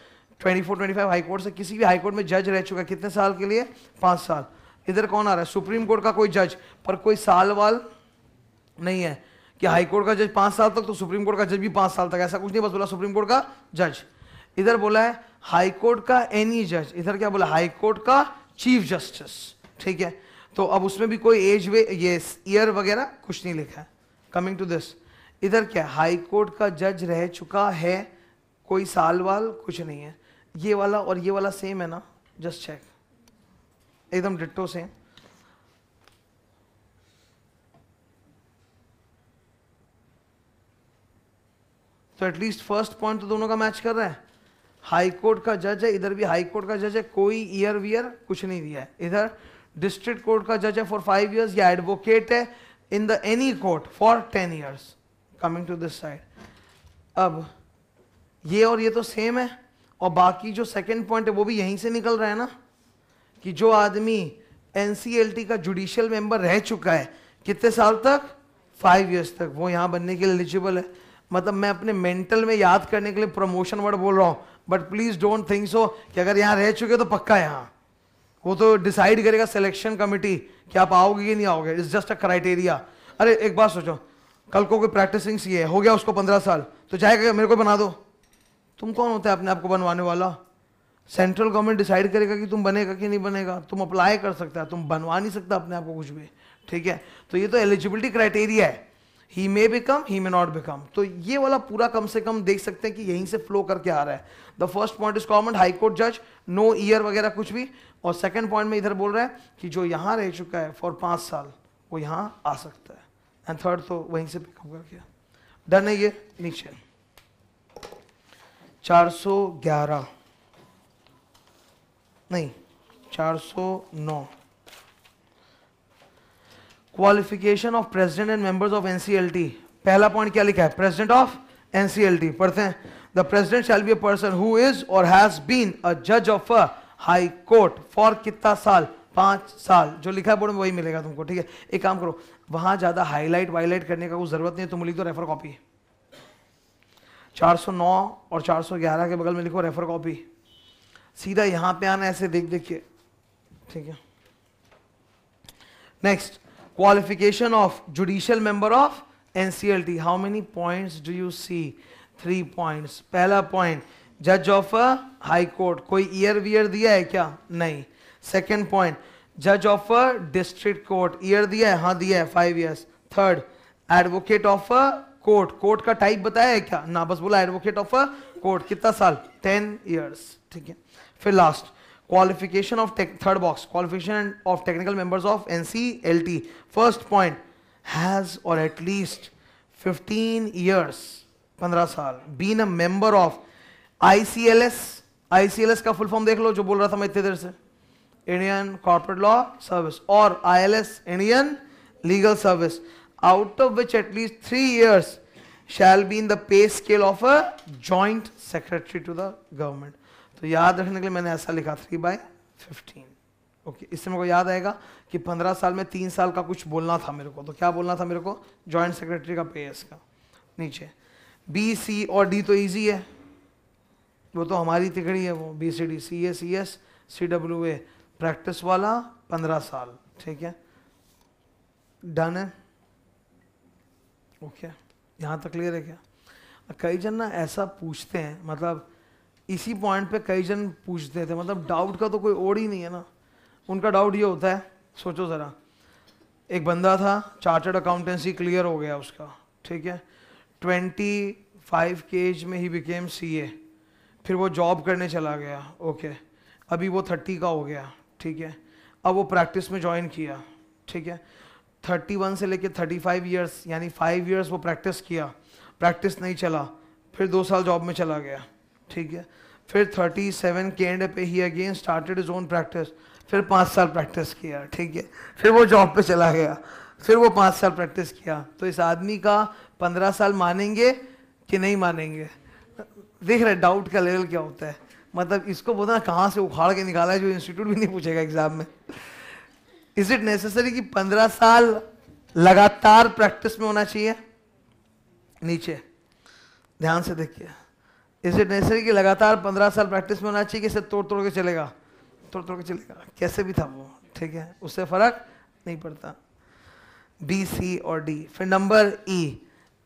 24, 25 high court से किसी भी हाई कोर्ट में जज रह चुका है कितने साल के लिए पाँच साल इधर कौन आ रहा है सुप्रीम कोर्ट का कोई जज पर कोई साल वाल नहीं है कि हाई कोर्ट का जज पाँच साल तक तो सुप्रीम कोर्ट का जज भी पाँच साल तक ऐसा कुछ नहीं बस बोला सुप्रीम कोर्ट का जज इधर बोला है हाईकोर्ट का एनी जज इधर क्या बोला हाईकोर्ट का चीफ जस्टिस ठीक है तो अब उसमें भी कोई एज वे ये ईयर वगैरह कुछ नहीं लिखा है कमिंग टू दिस इधर क्या हाई कोर्ट का जज रह चुका है कोई साल वाल कुछ नहीं है ये वाला और ये वाला सेम है ना जस्ट चेक एकदम डिट्टो सेम तो एटलीस्ट फर्स्ट पॉइंट तो दोनों का मैच कर रहा है हाई कोर्ट का जज है इधर भी हाई कोर्ट का जज है कोई ईयर वियर कुछ नहीं दिया है इधर डिस्ट्रिक्ट कोर्ट का जज है फॉर फाइव ईयर्स या एडवोकेट है in the any court for ten years coming to this side अब ये और ये तो सेम है और बाकी जो सेकेंड पॉइंट है वो भी यहीं से निकल रहा है ना कि जो आदमी एन का जुडिशियल मेंबर रह चुका है कितने साल तक फाइव ईयर्स तक वो यहाँ बनने के लिए एलिजिबल है मतलब मैं अपने मेंटल में याद करने के लिए प्रमोशन वर्ड बोल रहा हूँ but please don't think so कि अगर यहाँ रह चुके तो पक्का यहाँ वो तो डिसाइड करेगा सिलेक्शन कमेटी कि आप आओगे कि नहीं आओगे इट्स जस्ट अ क्राइटेरिया अरे एक बात सोचो कल को कोई प्रैक्टिसिंग सी है हो गया उसको पंद्रह साल तो जाएगा मेरे को बना दो तुम कौन होता है अपने आप को बनवाने वाला सेंट्रल गवर्नमेंट डिसाइड करेगा कि तुम बनेगा कि नहीं बनेगा तुम अप्लाई कर सकते है तुम बनवा नहीं सकता अपने आप को कुछ भी ठीक है तो ये तो एलिजिबिलिटी क्राइटेरिया है he may become he may not become तो ये वाला पूरा कम से कम देख सकते हैं कि यहीं से फ्लो करके आ रहा है the first point is common high court जज नो ईयर वगैरह कुछ भी और सेकेंड पॉइंट में इधर बोल रहा है कि जो यहां रह चुका है फॉर पांच साल वो यहां आ सकता है एंड थर्ड तो वहीं से पिकअप करके डन है ये नीचे 411 नहीं 409 qualification of president and members of NCLT पहला पॉइंट क्या लिखा है प्रेसिडेंट ऑफ एनसीएलटी पढ़ते हैं the president shall be a person who is or has been a जज of a high court for कितना साल पांच साल जो लिखा है बोर्ड में वही मिलेगा तुमको ठीक है एक काम करो वहां ज़्यादा हाईलाइट वाईलाइट करने का कोई ज़रूरत नहीं है तुम लिख दो रेफर कॉपी 409 और 411 के बगल में लिखो रेफर कॉपी सीधा यहां पे आना ऐसे देख देखिए ठीक है next qualification of judicial member of NCLT how many points do you see three points पहला पॉइंट जज ऑफ हाई कोर्ट कोई ईयर वियर दिया है क्या नहीं सेकेंड पॉइंट जज of a district court year दिया है हाँ दिया है five years third advocate of a court court का टाइप बताया है क्या ना बस बोला एडवोकेट ऑफ अ कोर्ट कितना साल टेन ईयर्स ठीक है फिर last qualification of tech, third box qualification of technical members of NCLT first point has or at least 15 years 15 साल been a member of ICLS. ICLS का full form देख लो जो बोल रहा था मैं इतने देर से इंडियन कॉर्पोरेट लॉ सर्विस और ILS Indian out of which at least three years shall be in the pay scale of a joint secretary to the government. तो याद रखने के लिए मैंने ऐसा लिखा थ्री बाय फिफ्टीन ओके इससे मेरे को याद आएगा कि पंद्रह साल में तीन साल का कुछ बोलना था मेरे को तो क्या बोलना था मेरे को जॉइंट सेक्रेटरी का पे का नीचे बी सी और डी तो ईजी है वो तो हमारी तिकड़ी है वो B C D C A C S C W A practice वाला पंद्रह साल ठीक है डन है ओके यहाँ तक क्लियर है क्या कई जन ना ऐसा पूछते हैं मतलब इसी पॉइंट पे कई जन पूछते थे मतलब डाउट का तो कोई ओड ही नहीं है ना उनका डाउट ये होता है सोचो ज़रा एक बंदा था चार्टर्ड अकाउंटेंसी क्लियर हो गया उसका ठीक है ट्वेंटी फाइव के एज में ही बिकेम सी ए फिर वो जॉब करने चला गया ओके अभी वो थर्टी का हो गया ठीक है अब वो प्रैक्टिस में ज्वाइन किया ठीक है थर्टी वन से लेके थर्टी फाइव ईयर्स यानी फाइव ईयर्स वो प्रैक्टिस किया प्रैक्टिस नहीं चला फिर दो साल जॉब में चला गया ठीक है फिर 37 के एंड पे he again started his own practice फिर पाँच साल प्रैक्टिस किया ठीक है फिर वो जॉब पे चला गया फिर वो पाँच साल प्रैक्टिस किया तो इस आदमी का पंद्रह साल मानेंगे कि नहीं मानेंगे देख रहे डाउट का लेवल क्या होता है मतलब इसको बोलना कहाँ से उखाड़ के निकाला है जो इंस्टीट्यूट भी नहीं पूछेगा एग्जाम में इज इट नेसेसरी कि पंद्रह साल लगातार प्रैक्टिस में होना चाहिए नीचे ध्यान से देखिए इज इट नेसरी कि लगातार पंद्रह साल प्रैक्टिस में होना चाहिए कि इसे तोड़ तोड़ के चलेगा तोड़ तोड़ के चलेगा कैसे भी था वो ठीक है उससे फ़र्क नहीं पड़ता बी सी और डी फिर number E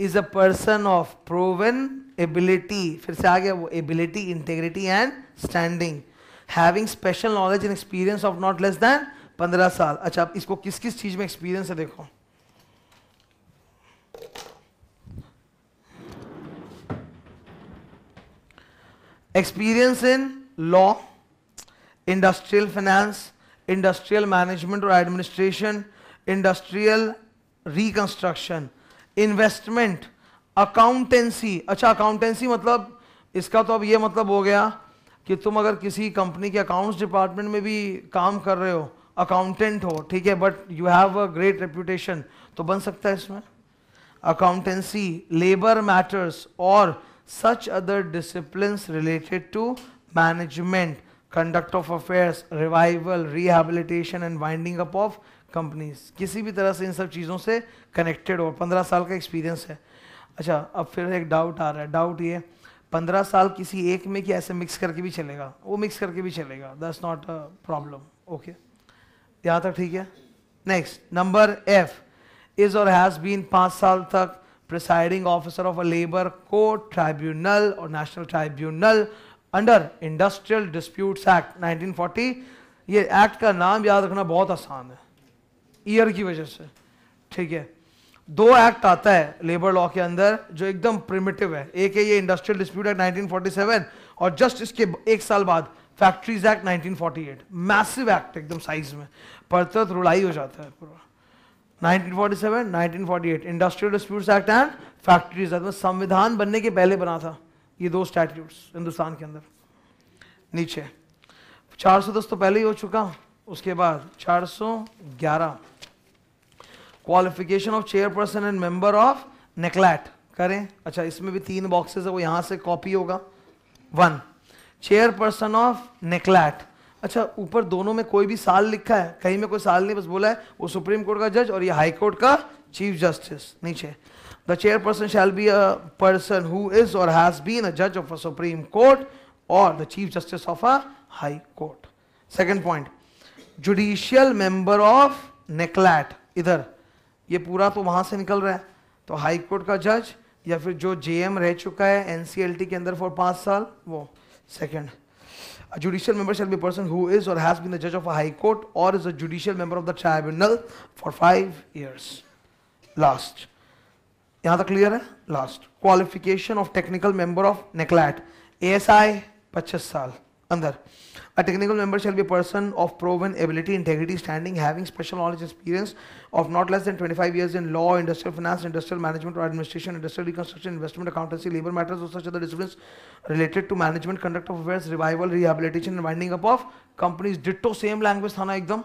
is a person of proven ability फिर से आ गया वो ability integrity and standing having special knowledge and experience of not less than पंद्रह साल अच्छा इसको किस किस चीज़ में एक्सपीरियंस है देखो experience in law industrial finance industrial management और administration industrial reconstruction investment accountancy अच्छा अकाउंटेंसी मतलब इसका तो अब ये मतलब हो गया कि तुम अगर किसी कंपनी के अकाउंट्स डिपार्टमेंट में भी काम कर रहे हो अकाउंटेंट हो ठीक है but you have a great reputation तो बन सकता है इसमें अकाउंटेंसी लेबर मैटर्स और such other discipline related to management conduct of affairs revival rehabilitation and winding up of companies किसी भी तरह से इन सब चीज़ों से कनेक्टेड हो पंद्रह साल का एक्सपीरियंस है अच्छा अब फिर एक डाउट आ रहा है डाउट ये पंद्रह साल किसी एक में कि ऐसे मिक्स करके भी चलेगा वो मिक्स करके भी चलेगा that's not a problem okay यहाँ तक ठीक है next number F is or has been पाँच साल तक presiding officer of a labor court tribunal or national tribunal under Industrial Disputes Act 1940 ये एक्ट का नाम याद रखना बहुत आसान है ईयर की वजह से ठीक है दो एक्ट आता है लेबर लॉ के अंदर जो एकदम प्रिमिटिव है एक है ये इंडस्ट्रियल डिस्प्यूट एक्ट 1947 और जस्ट इसके एक साल बाद फैक्ट्रीज एक्ट 1948 मैसिव एक्ट एकदम साइज में परतरत तो रुलाई हो जाता है पूरा 1947, 1948 industrial disputes act and factories act संविधान बनने के पहले बना था ये दो स्टैट्यूट्स हिंदुस्तान के अंदर नीचे दस तो पहले ही हो चुका उसके बाद चार सौ ग्यारह qualification of chairperson and member of NCLAT करें अच्छा इसमें भी तीन बॉक्सेस है वो यहां से कॉपी होगा वन चेयरपर्सन ऑफ नेकलैट अच्छा ऊपर दोनों में कोई भी साल लिखा है कहीं में कोई साल नहीं बस बोला है वो सुप्रीम कोर्ट का जज और ये हाई कोर्ट का चीफ जस्टिस नीचे the chairperson shall be a person who is or has been a जज of a supreme court or the chief justice of a high court second point judicial member of NCLAT इधर ये पूरा तो वहां से निकल रहा है तो हाई कोर्ट का जज या फिर जो जेएम रह चुका है एनसीएलटी के अंदर फॉर पांच साल वो second A judicial member shall be a person who is or has been the judge of a high court or is a judicial member of the tribunal for five years. Last. यहाँ तक क्लियर है last qualification of technical member of NCLAT ASI 25 साल अंदर A technical member shall be a person of proven ability, integrity, standing, having special knowledge, experience of not less than 25 years in law, industrial finance, industrial management or administration, industrial reconstruction, investment, accountancy, labor matters or such other disciplines related to management, conduct of affairs, revival, rehabilitation and winding up of companies. Ditto same language, thana ekdam. एकदम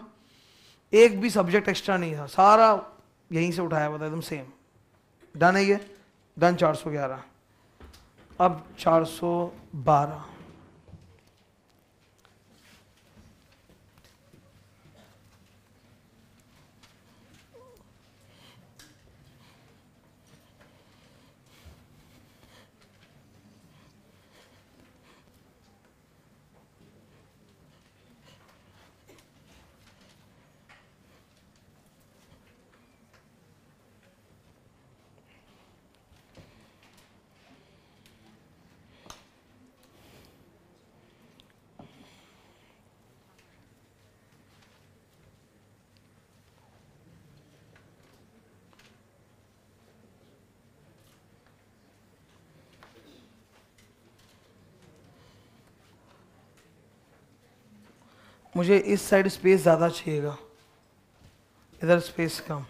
एक भी सब्जेक्ट एक्स्ट्रा नहीं था सारा यहीं से उठाया हुआ था एकदम सेम डन है ये डन 411 अब 412 मुझे इस साइड स्पेस ज़्यादा चाहिएगा इधर स्पेस कम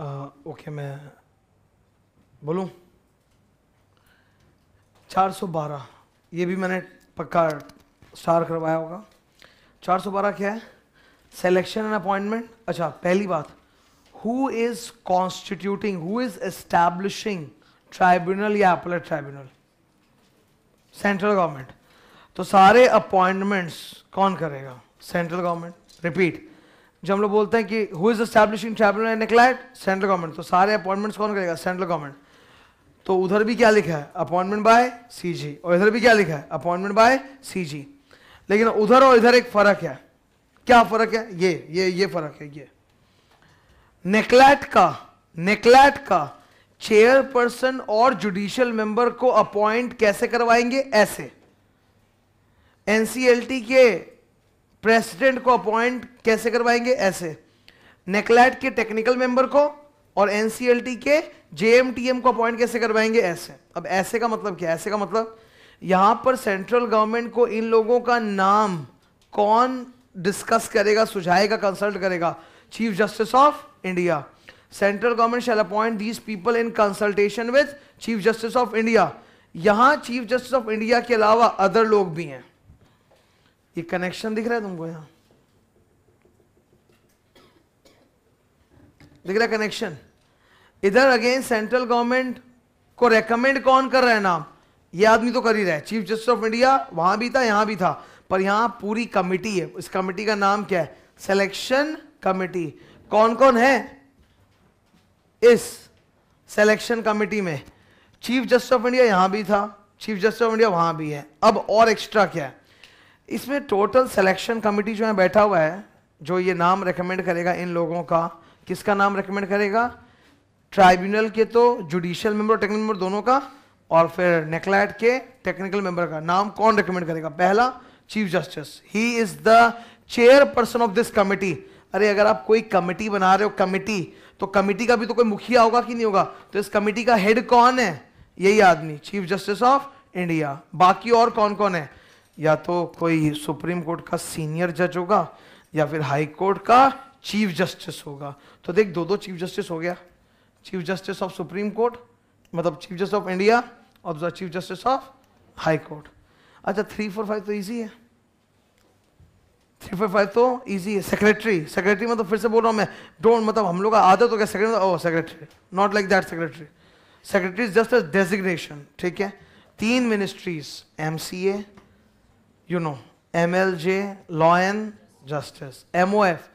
ओके मैं बोलूँ 412 ये भी मैंने पक्का स्टार करवाया होगा 412 क्या है सेलेक्शन एंड अपॉइंटमेंट अच्छा पहली बात who is constituting who is establishing tribunal या अपलेट ट्राइब्यूनल सेंट्रल गवर्नमेंट तो सारे अपॉइंटमेंट्स कौन करेगा सेंट्रल गवर्नमेंट रिपीट जो हम लोग बोलते हैं कि हु इज एस्टैब्लिशिंग ट्रैवल एंड एक्लाइट सेंट्रल गवर्नमेंट तो सारे अपॉइंटमेंट्स कौन करेगा सेंट्रल गवर्नमेंट तो उधर भी क्या लिखा है अपॉइंटमेंट बाय सीजी और इधर भी क्या लिखा है अपॉइंटमेंट बाय सीजी लेकिन उधर और इधर एक फर्क है क्या फर्क है ये ये ये फर्क है ये नेकलैट का नेकलैट का चेयरपर्सन और जुडिशियल मेंबर को अपॉइंट कैसे करवाएंगे ऐसे एनसीएलटी के प्रेसिडेंट को अपॉइंट कैसे करवाएंगे ऐसे नेकलैट के टेक्निकल मेंबर को और एनसीएलटी के जेएमटीएम को अपॉइंट कैसे करवाएंगे ऐसे अब ऐसे का मतलब क्या ऐसे का मतलब यहां पर सेंट्रल गवर्नमेंट को इन लोगों का नाम कौन डिस्कस करेगा सुझाएगा कंसल्ट करेगा chief justice of India central government shall appoint these people in consultation with chief justice of India यहां चीफ जस्टिस ऑफ इंडिया के अलावा अदर लोग भी हैं ये कनेक्शन दिख रहा है तुमको यहां दिख रहा है कनेक्शन इधर अगेन सेंट्रल गवर्नमेंट को रेकमेंड कौन कर रहा है नाम ये आदमी तो कर ही रहा है चीफ जस्टिस ऑफ इंडिया वहां भी था यहां भी था पर यहां पूरी कमिटी है इस कमिटी का नाम क्या है सिलेक्शन कमेटी कौन कौन है इस सिलेक्शन कमेटी में चीफ जस्टिस ऑफ इंडिया यहां भी था चीफ जस्टिस ऑफ इंडिया वहां भी है अब और एक्स्ट्रा क्या है इसमें टोटल सिलेक्शन कमेटी जो है बैठा हुआ है जो ये नाम रेकमेंड करेगा इन लोगों का किसका नाम रेकमेंड करेगा ट्राइब्यूनल के तो जुडिशियल मेंबर टेक्निकल मेंबर दोनों का और फिर नेकलैट के टेक्निकल मेंबर का नाम कौन रेकमेंड करेगा पहला chief justice he is the chairperson of this committee अरे अगर आप कोई कमेटी बना रहे हो कमेटी तो कमेटी का भी तो कोई मुखिया होगा कि नहीं होगा तो इस कमेटी का हेड कौन है यही आदमी चीफ जस्टिस ऑफ इंडिया बाकी और कौन कौन है या तो कोई सुप्रीम कोर्ट का सीनियर जज होगा या फिर हाई कोर्ट का चीफ जस्टिस होगा तो देख दो दो चीफ जस्टिस हो गया chief justice of supreme court मतलब चीफ जस्टिस ऑफ इंडिया और chief justice of high court अच्छा थ्री फोर फाइव तो ईजी है थ्री फोर फाइव तो ईजी है सेक्रेटरी सेक्रेटरी मतलब फिर से बोल रहा हूँ मैं डोंट मतलब हम लोग का आदत हो गया secretary oh secretary not like that secretary secretary is just a designation ठीक है तीन ministries M C A you know M L J law and justice M O F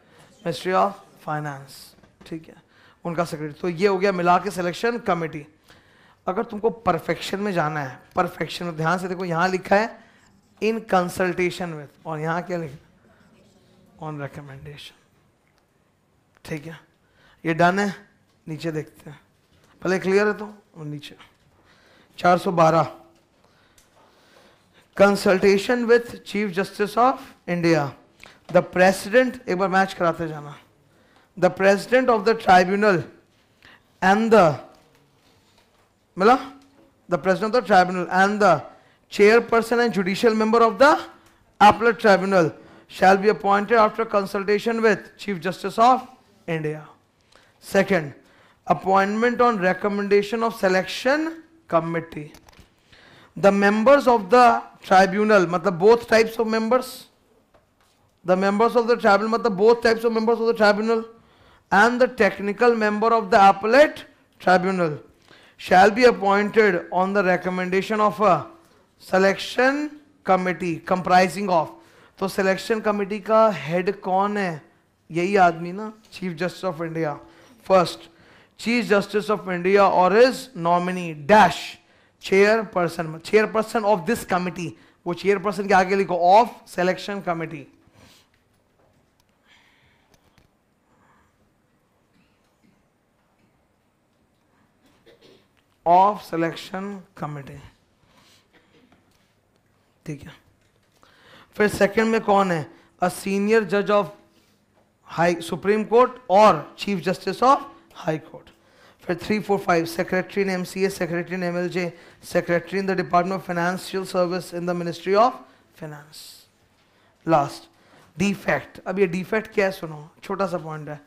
ministry of finance ठीक है उनका सेक्रेटरी तो ये हो गया मिला के सिलेक्शन कमेटी अगर तुमको परफेक्शन में जाना है परफेक्शन में ध्यान से देखो यहाँ लिखा है इन कंसल्टेशन विथ और यहाँ क्या लिखा ऑन रिकमेंडेशन ठीक है ये डन है नीचे देखते हैं पहले क्लियर है तो नीचे चार सौ बारह Consultation with Chief Justice of India, the President. एक बार मैच कराते जाना The president of the tribunal and the मिला the president of the tribunal and chairperson and judicial member of the appellate tribunal shall be appointed after consultation with chief justice of india second appointment on recommendation of selection committee the members of the tribunal मतलब both types of members the members of the tribunal मतलब both types of members of the tribunal and the technical member of the appellate tribunal shall be appointed on the recommendation of a selection committee comprising of तो selection committee का head कौन है यही आदमी ना chief justice of india first chief justice of india or his nominee dash chairperson chairperson of this committee वो चेयरपर्सन के आगे लिखो of selection committee of selection committee ठीक है फिर सेकंड में कौन है अ सीनियर जज ऑफ हाई सुप्रीम कोर्ट और chief justice of high court फिर three four five secretary in M C A secretary in M L J secretary in the department of financial service in the ministry of finance last defect अब ये डिफेक्ट क्या है सुनो छोटा सा पॉइंट है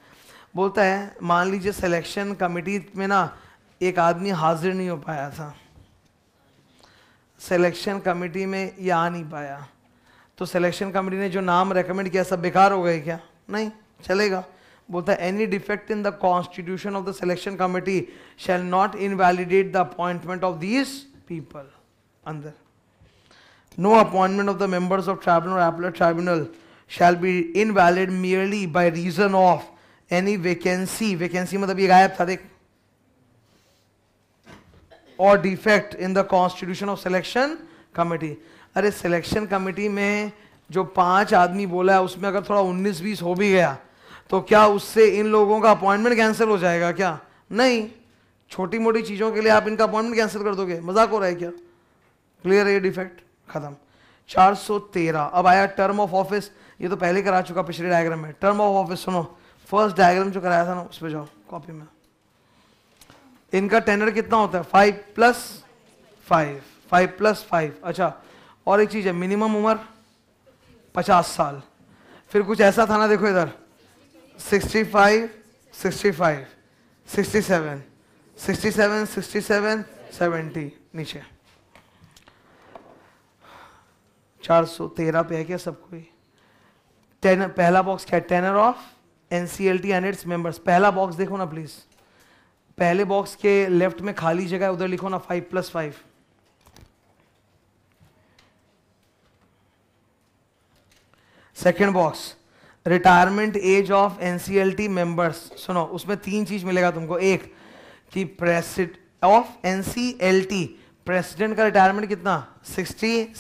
बोलता है मान लीजिए सिलेक्शन कमेटी में ना एक आदमी हाजिर नहीं हो पाया था सिलेक्शन कमेटी में ये आ नहीं पाया तो सिलेक्शन कमेटी ने जो नाम रेकमेंड किया सब बेकार हो गए क्या नहीं चलेगा बोलता है any defect in the constitution of the selection committee shall not invalidate the appointment of these people अंदर no appointment of the members of tribunal appellate tribunal shall be invalid merely by reason of any vacancy vacancy मतलब ये गायब था देख और defect in the constitution of selection committee अरे सिलेक्शन कमेटी में जो पांच आदमी बोला है उसमें अगर थोड़ा उन्नीस बीस हो भी गया तो क्या उससे इन लोगों का अपॉइंटमेंट कैंसिल हो जाएगा क्या नहीं छोटी मोटी चीज़ों के लिए आप इनका अपॉइंटमेंट कैंसिल कर दोगे मजाक हो रहा है क्या क्लियर है ये डिफेक्ट खत्म 413 अब आया टर्म ऑफ ऑफिस ये तो पहले करा चुका पिछले डायग्राम में टर्म ऑफ ऑफिस सुनो फर्स्ट डायग्राम जो कराया था ना उस पर जाओ कॉपी में इनका टेंडर कितना होता है five plus five five plus five अच्छा और एक चीज़ है मिनिमम उम्र पचास साल फिर कुछ ऐसा था ना देखो इधर seven sixty seven sixty seven seventy नीचे चार सौ तेरह पे है क्या सब कोई टेनर पहला बॉक्स क्या है tenure of NCLT and its members पहला बॉक्स देखो ना प्लीज पहले बॉक्स के लेफ्ट में खाली जगह उधर लिखो ना five plus five second box retirement age of NCLT members सुनो उसमें तीन चीज मिलेगा तुमको एक कि प्रेसिड ऑफ एनसीएलटी प्रेसिडेंट का रिटायरमेंट कितना 67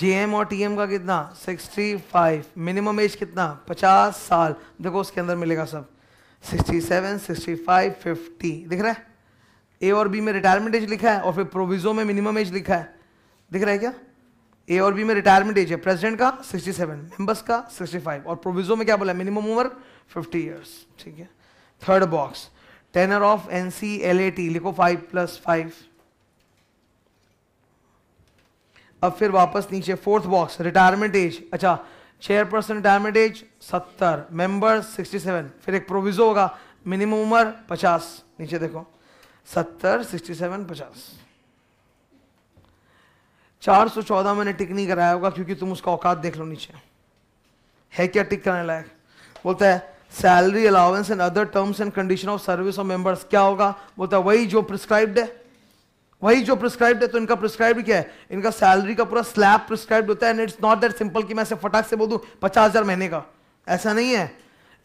जेएम और टीएम का कितना 65 मिनिमम एज कितना 50 साल देखो उसके अंदर मिलेगा सब 67 65 50 दिख रहा है ए और बी में रिटायरमेंट एज लिखा है और फिर प्रोविजो में मिनिमम एज लिखा है दिख रहा है क्या ए और बी में रिटायरमेंट एज है प्रेसिडेंट का 67 मेंबर्स का 65 और प्रोविजो में क्या बोला मिनिमम उम्र 50 इयर्स ठीक है third box tenure of N C L A T लिखो 5 प्लस फाइव अब फिर वापस नीचे फोर्थ बॉक्स रिटायरमेंट एज अच्छा चेयरपर्सन रिटायरमेंट एज 70 मेंबर 67 फिर एक प्रोविजो होगा मिनिमम उम्र 50 नीचे देखो 70 67 50 चार सौ चौदह मैंने टिक नहीं कराया होगा क्योंकि तुम उसका औकात देख लो नीचे है क्या टिक कराने लायक बोलता है salary allowance and other terms and condition of service of members क्या होगा बोलता है वही जो प्रिस्क्राइब्ड है वही जो प्रिस्क्राइब है तो इनका प्रिस्क्राइब क्या है इनका सैलरी का पूरा स्लैब प्रिस्क्राइब होता है and it's not that simple कि मैं ऐसे फटाक से बोल दूँ पचास हज़ार महीने का ऐसा नहीं है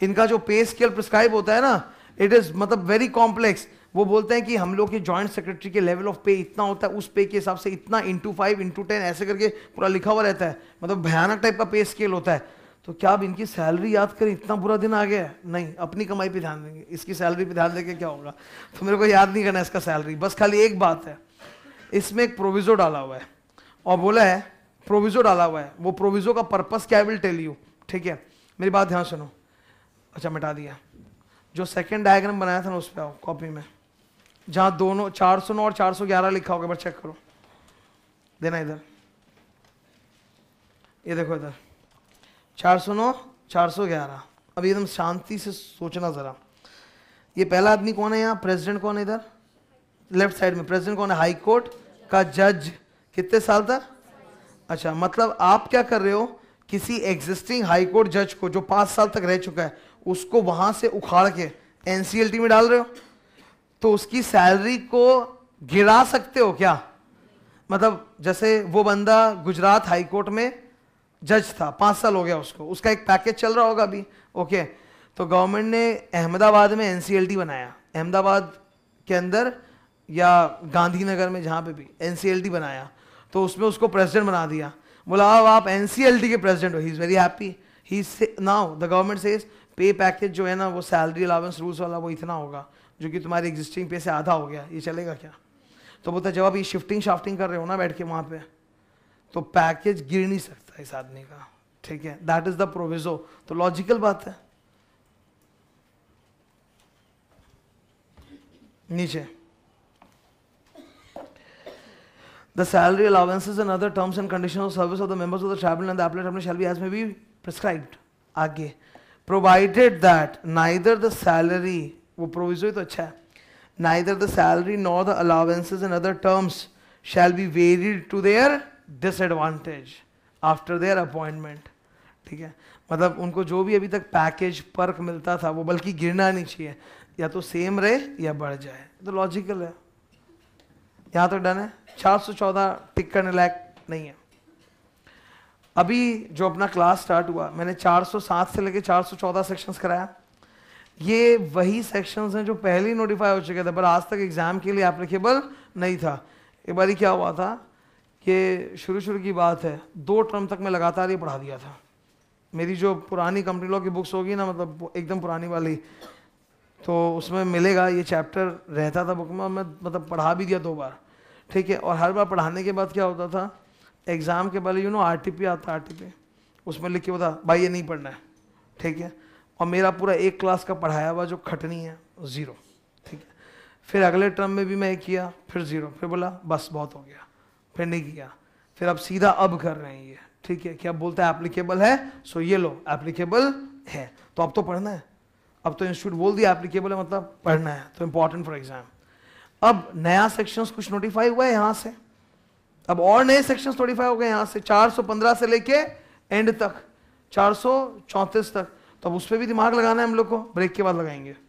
इनका जो पे स्केल प्रिस्क्राइब होता है ना इट इज़ मतलब वेरी कॉम्प्लेक्स वो बोलते हैं कि हम लोग के जॉइंट सेक्रेटरी के लेवल ऑफ पे इतना होता है उस पे के हिसाब से इतना इंटू फाइव इंटू टेन ऐसे करके पूरा लिखा हुआ रहता है मतलब भयानक टाइप का पे स्केल होता है तो क्या आप इनकी सैलरी याद करें इतना बुरा दिन आ गया नहीं अपनी कमाई पे ध्यान देंगे इसकी सैलरी पे ध्यान देंगे क्या होगा तो मेरे को याद नहीं करना इसका सैलरी बस खाली एक बात है इसमें एक प्रोविज़ो डाला हुआ है और बोला है प्रोविज़ो डाला हुआ है वो प्रोविज़ो का पर्पस क्या विल टेल यू ठीक है मेरी बात ध्यान सुनो अच्छा मिटा दिया जो सेकेंड डायग्राम बनाया था ना उस पर आओ कॉपी में जहां दोनों चार सौ नौ और चार सौ ग्यारह लिखा होगा बस चेक करो देना इधर ये देखो इधर चार सौ नौ चार सौ ग्यारह अभी एकदम शांति से सोचना ज़रा ये पहला आदमी कौन है यहाँ प्रेसिडेंट कौन है इधर लेफ्ट साइड में प्रेसिडेंट कौन है हाई कोर्ट का जज कितने साल तक अच्छा मतलब आप क्या कर रहे हो किसी एग्जिस्टिंग हाई कोर्ट जज को जो पांच साल तक रह चुका है उसको वहां से उखाड़ के एनसीएलटी में डाल रहे हो तो उसकी सैलरी को गिरा सकते हो क्या मतलब जैसे वो बंदा गुजरात हाईकोर्ट में जज था पाँच साल हो गया उसको उसका एक पैकेज चल रहा होगा अभी ओके तो गवर्नमेंट ने अहमदाबाद में एन बनाया अहमदाबाद के अंदर या गांधीनगर में जहाँ पे भी एन बनाया तो उसमें उसको प्रेसिडेंट बना दिया बोला अब आप एन के प्रेसिडेंट हो he is very happy he now the government से पे पैकेज जो है ना वो सैलरी अलावेंस रूल्स वाला वो इतना होगा जो कि तुम्हारे एग्जिस्टिंग पे से आधा हो गया ये चलेगा क्या तो बोलता जब आप ये शिफ्टिंग शाफ्टिंग कर रहे हो ना बैठ के वहाँ पे तो पैकेज गिर नहीं सकता इस आदमी का ठीक है दैट इज द प्रोविजो तो लॉजिकल बात है नीचे the salary allowances and other terms and condition of service of the members of the travel and the appellate shall as may be prescribed आगे provided that neither the salary वो प्रोविजो तो अच्छा है neither the salary nor the allowances in other terms shall be varied to their disadvantage after their appointment ठीक है मतलब उनको जो भी अभी तक पैकेज पर्क मिलता था वो बल्कि गिरना नहीं चाहिए या तो सेम रहे या बढ़ जाए तो लॉजिकल है यहाँ तक तो डन है चार चौदह टिक करने लायक नहीं है अभी जो अपना क्लास स्टार्ट हुआ मैंने चार सौ सात से लेकर चार सौ चौदह सेक्शंस कराया ये वही सेक्शंस हैं जो पहले ही नोटिफाई हो चुके थे पर आज तक एग्ज़ाम के लिए एप्लीकेबल नहीं था एक बार क्या हुआ था कि शुरू शुरू की बात है दो टर्म तक मैं लगातार ये पढ़ा दिया था मेरी जो पुरानी कंपनी लॉ की बुक्स होगी ना मतलब एकदम पुरानी वाली तो उसमें मिलेगा ये चैप्टर रहता था बुक में मैं मतलब पढ़ा भी दिया दो बार ठीक है और हर बार पढ़ाने के बाद क्या होता था एग्ज़ाम के पहले यू नो आर आता आर उसमें लिख के बता भाई ये नहीं पढ़ना है ठीक है और मेरा पूरा एक क्लास का पढ़ाया हुआ जो खटनी है ज़ीरो ठीक है फिर अगले टर्म में भी मैं किया फिर ज़ीरो फिर बोला बस बहुत हो गया फिर नहीं किया फिर आप सीधा अब कर रहे हैं ये ठीक है क्या बोलते हैं एप्लीकेबल है सो ये लो एप्लीकेबल है तो अब तो पढ़ना है अब तो इंस्टीट्यूट बोल दिया एप्लीकेबल है मतलब पढ़ना है तो इंपॉर्टेंट फॉर एग्जाम अब नया सेक्शन कुछ नोटिफाई हुआ है यहाँ से अब और नए सेक्शन नोटिफाई हो गए यहाँ से 415 से लेके एंड तक चार तक तो अब उस पर भी दिमाग लगाना है हम लोग को ब्रेक के बाद लगाएंगे